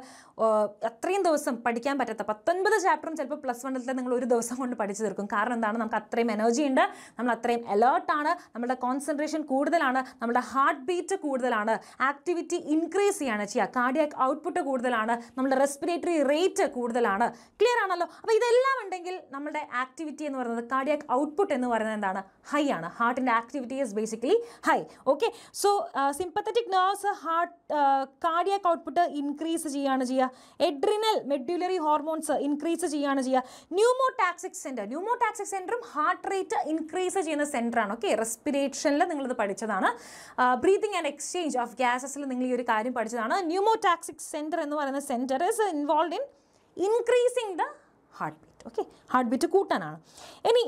അത്രയും ദിവസം പഠിക്കാൻ പറ്റാത്ത പത്തൊൻപത് ചാപ്റ്ററും ചിലപ്പോൾ പ്ലസ് വണ്ണിലത്തെ നിങ്ങൾ ഒരു ദിവസം കൊണ്ട് പഠിച്ചു തീർക്കും കാരണം എന്താണ് നമുക്ക് അത്രയും എനർജി ഉണ്ട് നമ്മൾ അത്രയും അലേർട്ടാണ് നമ്മുടെ കോൺസെൻട്രേഷൻ കൂടുതലാണ് നമ്മുടെ ഹാർട്ട് ബീറ്റ് ടെമ്പറേച്ചർ കൂടുതലാണ് ആക്ടിവിറ്റി ഇൻക്രീസ് ചെയ്യാണ് ചെയ്യുക കാർഡിയാക് ഔട്ട്പുട്ട് കൂടുതലാണ് നമ്മുടെ റെസ്പിറേറ്ററി റേറ്റ് കൂടുതലാണ് ക്ലിയർ ആണല്ലോ അപ്പോൾ ഇതെല്ലാം ഉണ്ടെങ്കിൽ നമ്മുടെ ആക്ടിവിറ്റി എന്ന് പറയുന്നത് കാർഡിയാക് ഔട്ട്പുട്ട് എന്ന് പറയുന്നത് എന്താണ് ഹൈ ആണ് ഹാർട്ടിൻ്റെ activity is basically high okay so sympathetic nerves heart cardiac output increase ചെയ്യുകയാണ് ചെയ്യുക എഡ്രിനൽ മെഡ്യുലറി ഹോർമോൺസ് ഇൻക്രീസ് ചെയ്യുകയാണ് ചെയ്യുക ന്യൂമോടാക്സിക് സെൻറ്റർ ന്യൂമോടാക്സിക് സെൻറ്ററും ഹാർട്ട് റേറ്റ് ഇൻക്രീസ് ചെയ്യുന്ന സെൻറ്ററാണ് ഓക്കെ റെസ്പിറേഷനിൽ നിങ്ങളിത് പഠിച്ചതാണ് breathing uh, and exchange of ഗ്യാസസിൽ നിങ്ങൾ ഈ ഒരു കാര്യം പഠിച്ചതാണ് ന്യൂമോടാക്സിക് സെൻറ്റർ എന്ന് പറയുന്ന centre is involve in increasing the heart beat okay heart beat കൂട്ടാനാണ് ഇനി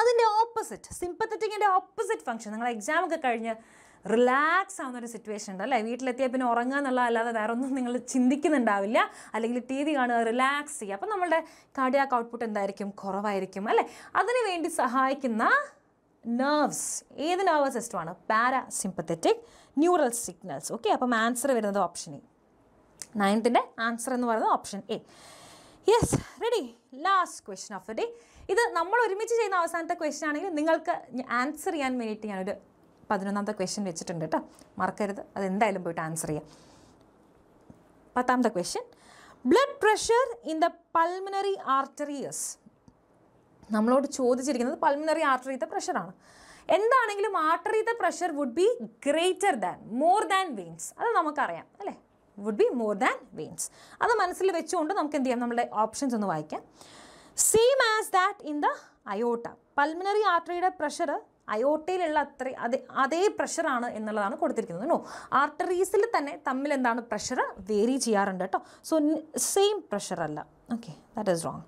അതിൻ്റെ ഓപ്പോസിറ്റ് സിമ്പത്തറ്റിക്കിൻ്റെ ഓപ്പോസിറ്റ് ഫംഗ്ഷൻ നിങ്ങൾ എക്സാം ഒക്കെ കഴിഞ്ഞ് റിലാക്സ് ആവുന്ന ഒരു സിറ്റുവേഷൻ ഉണ്ട് അല്ലേ വീട്ടിലെത്തിയാൽ പിന്നെ ഉറങ്ങുക എന്നുള്ള അല്ലാതെ വേറെ ഒന്നും നിങ്ങൾ ചിന്തിക്കുന്നുണ്ടാവില്ല അല്ലെങ്കിൽ ടി വി കാണുക റിലാക്സ് ചെയ്യുക അപ്പം നമ്മളുടെ കാർഡിയാക്ക് ഔട്ട്പുട്ട് എന്തായിരിക്കും കുറവായിരിക്കും അല്ലേ അതിനു വേണ്ടി സഹായിക്കുന്ന നെർവ്സ് ഏത് നെർവസ് സിസ്റ്റമാണ് parasympathetic neural signals okay അപ്പം ആൻസർ വരുന്നത് ഓപ്ഷൻ എ നയൻത്തിൻ്റെ ആൻസർ എന്ന് പറയുന്നത് option A yes ready last question of the day ഇത് നമ്മൾ ഒരുമിച്ച് ചെയ്യുന്ന അവസാനത്തെ ക്വസ്റ്റൻ ആണെങ്കിൽ നിങ്ങൾക്ക് ആൻസർ ചെയ്യാൻ വേണ്ടിയിട്ട് ഞാനൊരു പതിനൊന്നാമത്തെ ക്വസ്റ്റൻ വെച്ചിട്ടുണ്ട് കേട്ടോ മറക്കരുത് അത് എന്തായാലും പോയിട്ട് ആൻസർ ചെയ്യാം പത്താമത്തെ question blood pressure in the pulmonary arteries നമ്മളോട് ചോദിച്ചിരിക്കുന്നത് പൾമിനറി ആർട്ടറിയത്തെ പ്രഷറാണ് എന്താണെങ്കിലും the pressure would be greater than more than veins അത് നമുക്കറിയാം അല്ലേ would be more than veins അത് മനസ്സിൽ വെച്ചുകൊണ്ട് നമുക്ക് എന്ത് ചെയ്യാം നമ്മുടെ ഓപ്ഷൻസ് ഒന്ന് വായിക്കാം same as that in the aorta pulmonary ആർട്ടറിയുടെ പ്രഷർ അയോട്ടയിലുള്ള അത്ര അതേ അതേ പ്രഷറാണ് എന്നുള്ളതാണ് കൊടുത്തിരിക്കുന്നത് നോ ആർട്ടറീസിൽ തന്നെ തമ്മിൽ എന്താണ് പ്രഷർ വേരി ചെയ്യാറുണ്ട് കേട്ടോ സോ സെയിം പ്രഷർ അല്ല ഓക്കെ ദാറ്റ് ഈസ് റോങ്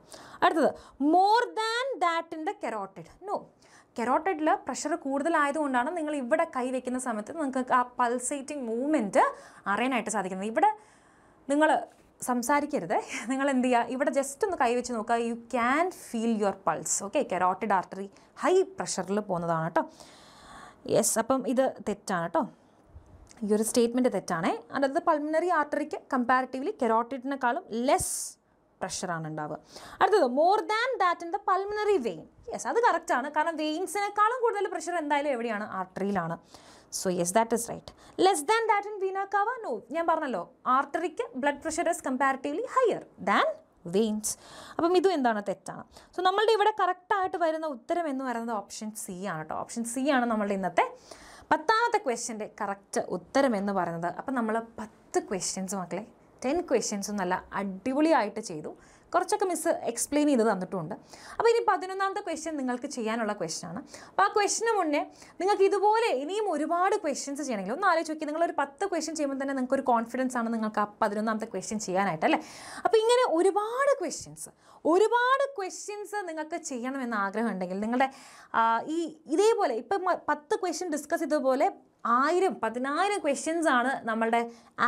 അടുത്തത് more than that in the carotid no കെറോട്ടഡിൽ പ്രഷർ കൂടുതലായതുകൊണ്ടാണ് നിങ്ങൾ ഇവിടെ കൈ വയ്ക്കുന്ന സമയത്ത് നിങ്ങൾക്ക് ആ പൾസേറ്റിംഗ് മൂവ്മെൻറ്റ് അറിയാനായിട്ട് സാധിക്കുന്നത് ഇവിടെ നിങ്ങൾ സംസാരിക്കരുത് നിങ്ങൾ എന്ത് ചെയ്യുക ഇവിടെ ജസ്റ്റ് ഒന്ന് കൈവച്ച് നോക്കുക you can feel your pulse okay carotid artery high പ്രഷറിൽ പോകുന്നതാണ് കേട്ടോ യെസ് അപ്പം ഇത് തെറ്റാണ് കേട്ടോ ഈ ഒരു സ്റ്റേറ്റ്മെൻറ്റ് തെറ്റാണേ അതായത് പൾമിനറി ആർട്ടറിക്ക് കമ്പാരിറ്റീവ്ലി കെറോട്ടിഡിനേക്കാളും ലെസ് പ്രഷറാണ് ഉണ്ടാവുക അടുത്തത് more than that in the pulmonary vein yes അത് കറക്റ്റാണ് കാരണം വെയിൻസിനേക്കാളും കൂടുതൽ പ്രഷർ എന്തായാലും എവിടെയാണ് ആർട്ടറിയിലാണ് so yes that is right less than that in vena cava no ഞാൻ പറഞ്ഞല്ലോ ആർട്ടറിക്ക് blood pressure is comparatively higher than veins അപ്പം ഇതും എന്താണ് തെറ്റാണ് സോ നമ്മളുടെ ഇവിടെ കറക്റ്റായിട്ട് വരുന്ന ഉത്തരം എന്ന് പറയുന്നത് ഓപ്ഷൻ സി ആണ് കേട്ടോ ഓപ്ഷൻ സി ആണ് നമ്മളുടെ ഇന്നത്തെ പത്താമത്തെ ക്വസ്റ്റ്യൻ്റെ കറക്റ്റ് ഉത്തരം എന്ന് പറയുന്നത് അപ്പം നമ്മൾ പത്ത് ക്വസ്റ്റ്യൻസ് മക്കളെ ടെൻ ക്വസ്റ്റ്യൻസ് നല്ല അടിപൊളിയായിട്ട് ചെയ്തു കുറച്ചൊക്കെ മിസ് എക്സ്പ്ലെയിൻ ചെയ്ത് തന്നിട്ടുണ്ട് അപ്പോൾ ഇനി പതിനൊന്നാമത്തെ ക്വസ്റ്റ്യൻ നിങ്ങൾക്ക് ചെയ്യാനുള്ള ക്വസ്റ്റ്യനാണ് അപ്പോൾ ആ ക്വസ്റ്റിന് മുന്നേ നിങ്ങൾക്ക് ഇതുപോലെ ഇനിയും ഒരുപാട് ക്വസ്റ്റ്യൻസ് ചെയ്യണമെങ്കിൽ ഒന്ന് ആലോചിച്ച് നോക്കി നിങ്ങളൊരു പത്ത് ക്വസ്റ്റ്യൻ ചെയ്യുമ്പോൾ തന്നെ നിങ്ങൾക്ക് ഒരു കോൺഫിഡൻസ് ആണ് നിങ്ങൾക്ക് ആ പതിനൊന്നാമത്തെ ക്വസ്റ്റ്യൻ ചെയ്യാനായിട്ട് അല്ലേ അപ്പോൾ ഇങ്ങനെ ഒരുപാട് ക്വസ്റ്റ്യൻസ് ഒരുപാട് ക്വസ്റ്റ്യൻസ് നിങ്ങൾക്ക് ചെയ്യണമെന്ന് ആഗ്രഹം ഉണ്ടെങ്കിൽ നിങ്ങളുടെ ഈ ഇതേപോലെ ഇപ്പം പത്ത് ക്വസ്റ്റ്യൻ ഡിസ്കസ് ചെയ്തതുപോലെ ആയിരം പതിനായിരം ക്വസ്റ്റ്യൻസ് ആണ് നമ്മളുടെ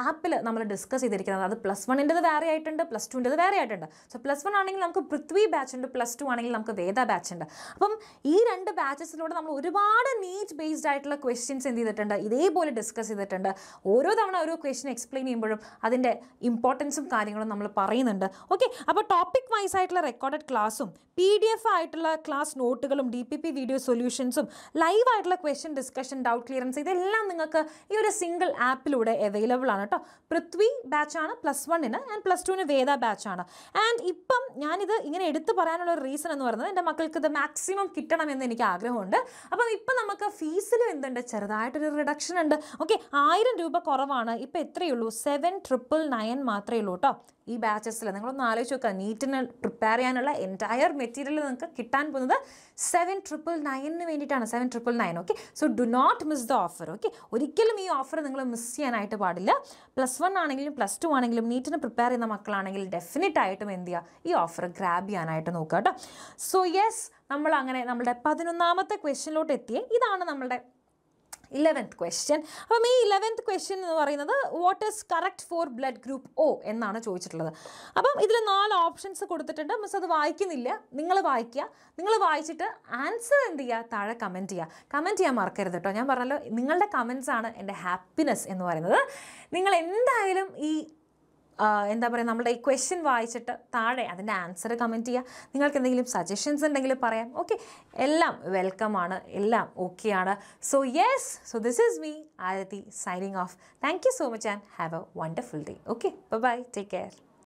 ആപ്പിൽ നമ്മൾ ഡിസ്കസ് ചെയ്തിരിക്കുന്നത് അത് പ്ലസ് വണ്ണിൻ്റെത് വേറെ ആയിട്ടുണ്ട് പ്ലസ് ടുവിൻ്റെത് വേറെ ആയിട്ടുണ്ട് സോ പ്ലസ് വൺ ആണെങ്കിൽ നമുക്ക് പൃഥ്വി ബാച്ച് ഉണ്ട് പ്ലസ് ടു ആണെങ്കിൽ നമുക്ക് വേദ ബാച്ച് ഉണ്ട് അപ്പം ഈ രണ്ട് ബാച്ചസിലൂടെ നമ്മൾ ഒരുപാട് നീറ്റ് ബേസ്ഡ് ആയിട്ടുള്ള ക്വസ്റ്റ്യൻസ് എന്ത് ചെയ്തിട്ടുണ്ട് ഇതേപോലെ ഡിസ്കസ് ചെയ്തിട്ടുണ്ട് ഓരോ തവണ ഓരോ ക്വസ്റ്റ്യൻ എക്സ്പ്ലെയിൻ ചെയ്യുമ്പോഴും അതിൻ്റെ ഇമ്പോർട്ടൻസും കാര്യങ്ങളും നമ്മൾ പറയുന്നുണ്ട് ഓക്കെ അപ്പോൾ ടോപ്പിക് വൈസ് ആയിട്ടുള്ള റെക്കോർഡഡ് ക്ലാസ്സും പി ഡി എഫ് ആയിട്ടുള്ള ക്ലാസ് നോട്ടുകളും ഡി പി പി വീഡിയോ സൊല്യൂഷൻസും ലൈവ് ആയിട്ടുള്ള ക്വസ്റ്റ്യൻ ഡിസ്കഷൻ ഡൗട്ട് ക്ലിയറൻസ് ഇതെല്ലാം എല്ലാം നിങ്ങൾക്ക് ഈ ഒരു സിംഗിൾ ആപ്പിലൂടെ അവൈലബിൾ ആണ് കേട്ടോ പൃഥ്വി ബാച്ചാണ് പ്ലസ് വണ്ണിന് ആൻഡ് പ്ലസ് ടുവിന് വേദ ബാച്ചാണ് ആൻഡ് ഇപ്പം ഞാനിത് ഇങ്ങനെ എടുത്തു പറയാനുള്ള ഒരു റീസൺ എന്ന് പറയുന്നത് എൻ്റെ മക്കൾക്ക് ഇത് മാക്സിമം കിട്ടണം എന്ന് എനിക്ക് ആഗ്രഹമുണ്ട് അപ്പം ഇപ്പം നമുക്ക് ഫീസിൽ എന്തുണ്ട് ചെറുതായിട്ടൊരു റിഡക്ഷൻ ഉണ്ട് ഓക്കെ ആയിരം രൂപ കുറവാണ് ഇപ്പം എത്രയുള്ളൂ സെവൻ ട്രിപ്പിൾ നയൻ മാത്രമേ ഉള്ളൂ കേട്ടോ ഈ ബാച്ചസിൽ നിങ്ങളൊന്ന് ആലോചിച്ച് നോക്കുക നീറ്റിന് പ്രിപ്പയർ ചെയ്യാനുള്ള എൻറ്റയർ മെറ്റീരിയൽ നിങ്ങൾക്ക് കിട്ടാൻ പോകുന്നത് സെവൻ ട്രിപ്പിൾ നയനിന് വേണ്ടിയിട്ടാണ് seven triple nine okay so do not miss the offer okay ഒരിക്കലും ഈ ഓഫർ നിങ്ങൾ മിസ് ചെയ്യാനായിട്ട് പാടില്ല പ്ലസ് വൺ ആണെങ്കിലും പ്ലസ് ടു ആണെങ്കിലും നീറ്റിന് പ്രിപ്പയർ ചെയ്യുന്ന മക്കളാണെങ്കിൽ ഡെഫിനറ്റ് ആയിട്ടും എന്ത് ചെയ്യുക ഈ ഓഫർ ഗ്രാബ് ചെയ്യാനായിട്ട് നോക്കുക കേട്ടോ സോ യെസ് നമ്മൾ അങ്ങനെ നമ്മുടെ പതിനൊന്നാമത്തെ ക്വസ്റ്റ്യനിലോട്ട് എത്തിയേ ഇതാണ് നമ്മളുടെ ഇലവൻത്ത് ക്വസ്റ്റ്യൻ അപ്പം ഈ ഇലവൻത്ത് ക്വസ്റ്റ്യൻ എന്ന് പറയുന്നത് what is correct for blood group O എന്നാണ് ചോദിച്ചിട്ടുള്ളത് അപ്പം ഇതിൽ നാല് ഓപ്ഷൻസ് കൊടുത്തിട്ടുണ്ട് മിസ് അത് വായിക്കുന്നില്ല നിങ്ങൾ വായിക്കുക നിങ്ങൾ വായിച്ചിട്ട് ആൻസർ എന്ത് ചെയ്യുക താഴെ കമൻറ്റ് ചെയ്യുക കമൻറ്റ് ചെയ്യാൻ മറക്കരുത് കേട്ടോ ഞാൻ പറഞ്ഞല്ലോ നിങ്ങളുടെ കമൻസ് ആണ് എൻ്റെ ഹാപ്പിനെസ് എന്ന് പറയുന്നത് നിങ്ങൾ എന്തായാലും ഈ എന്താ പറയുക നമ്മുടെ ഈ ക്വസ്റ്റ്യൻ വായിച്ചിട്ട് താഴെ അതിൻ്റെ ആൻസർ കമൻറ്റ് ചെയ്യുക നിങ്ങൾക്ക് എന്തെങ്കിലും സജഷൻസ് ഉണ്ടെങ്കിൽ പറയാം ഓക്കെ എല്ലാം വെൽക്കം ആണ് എല്ലാം ആണ് so yes so this is me Aarti signing off thank you so much and have a wonderful day okay bye take care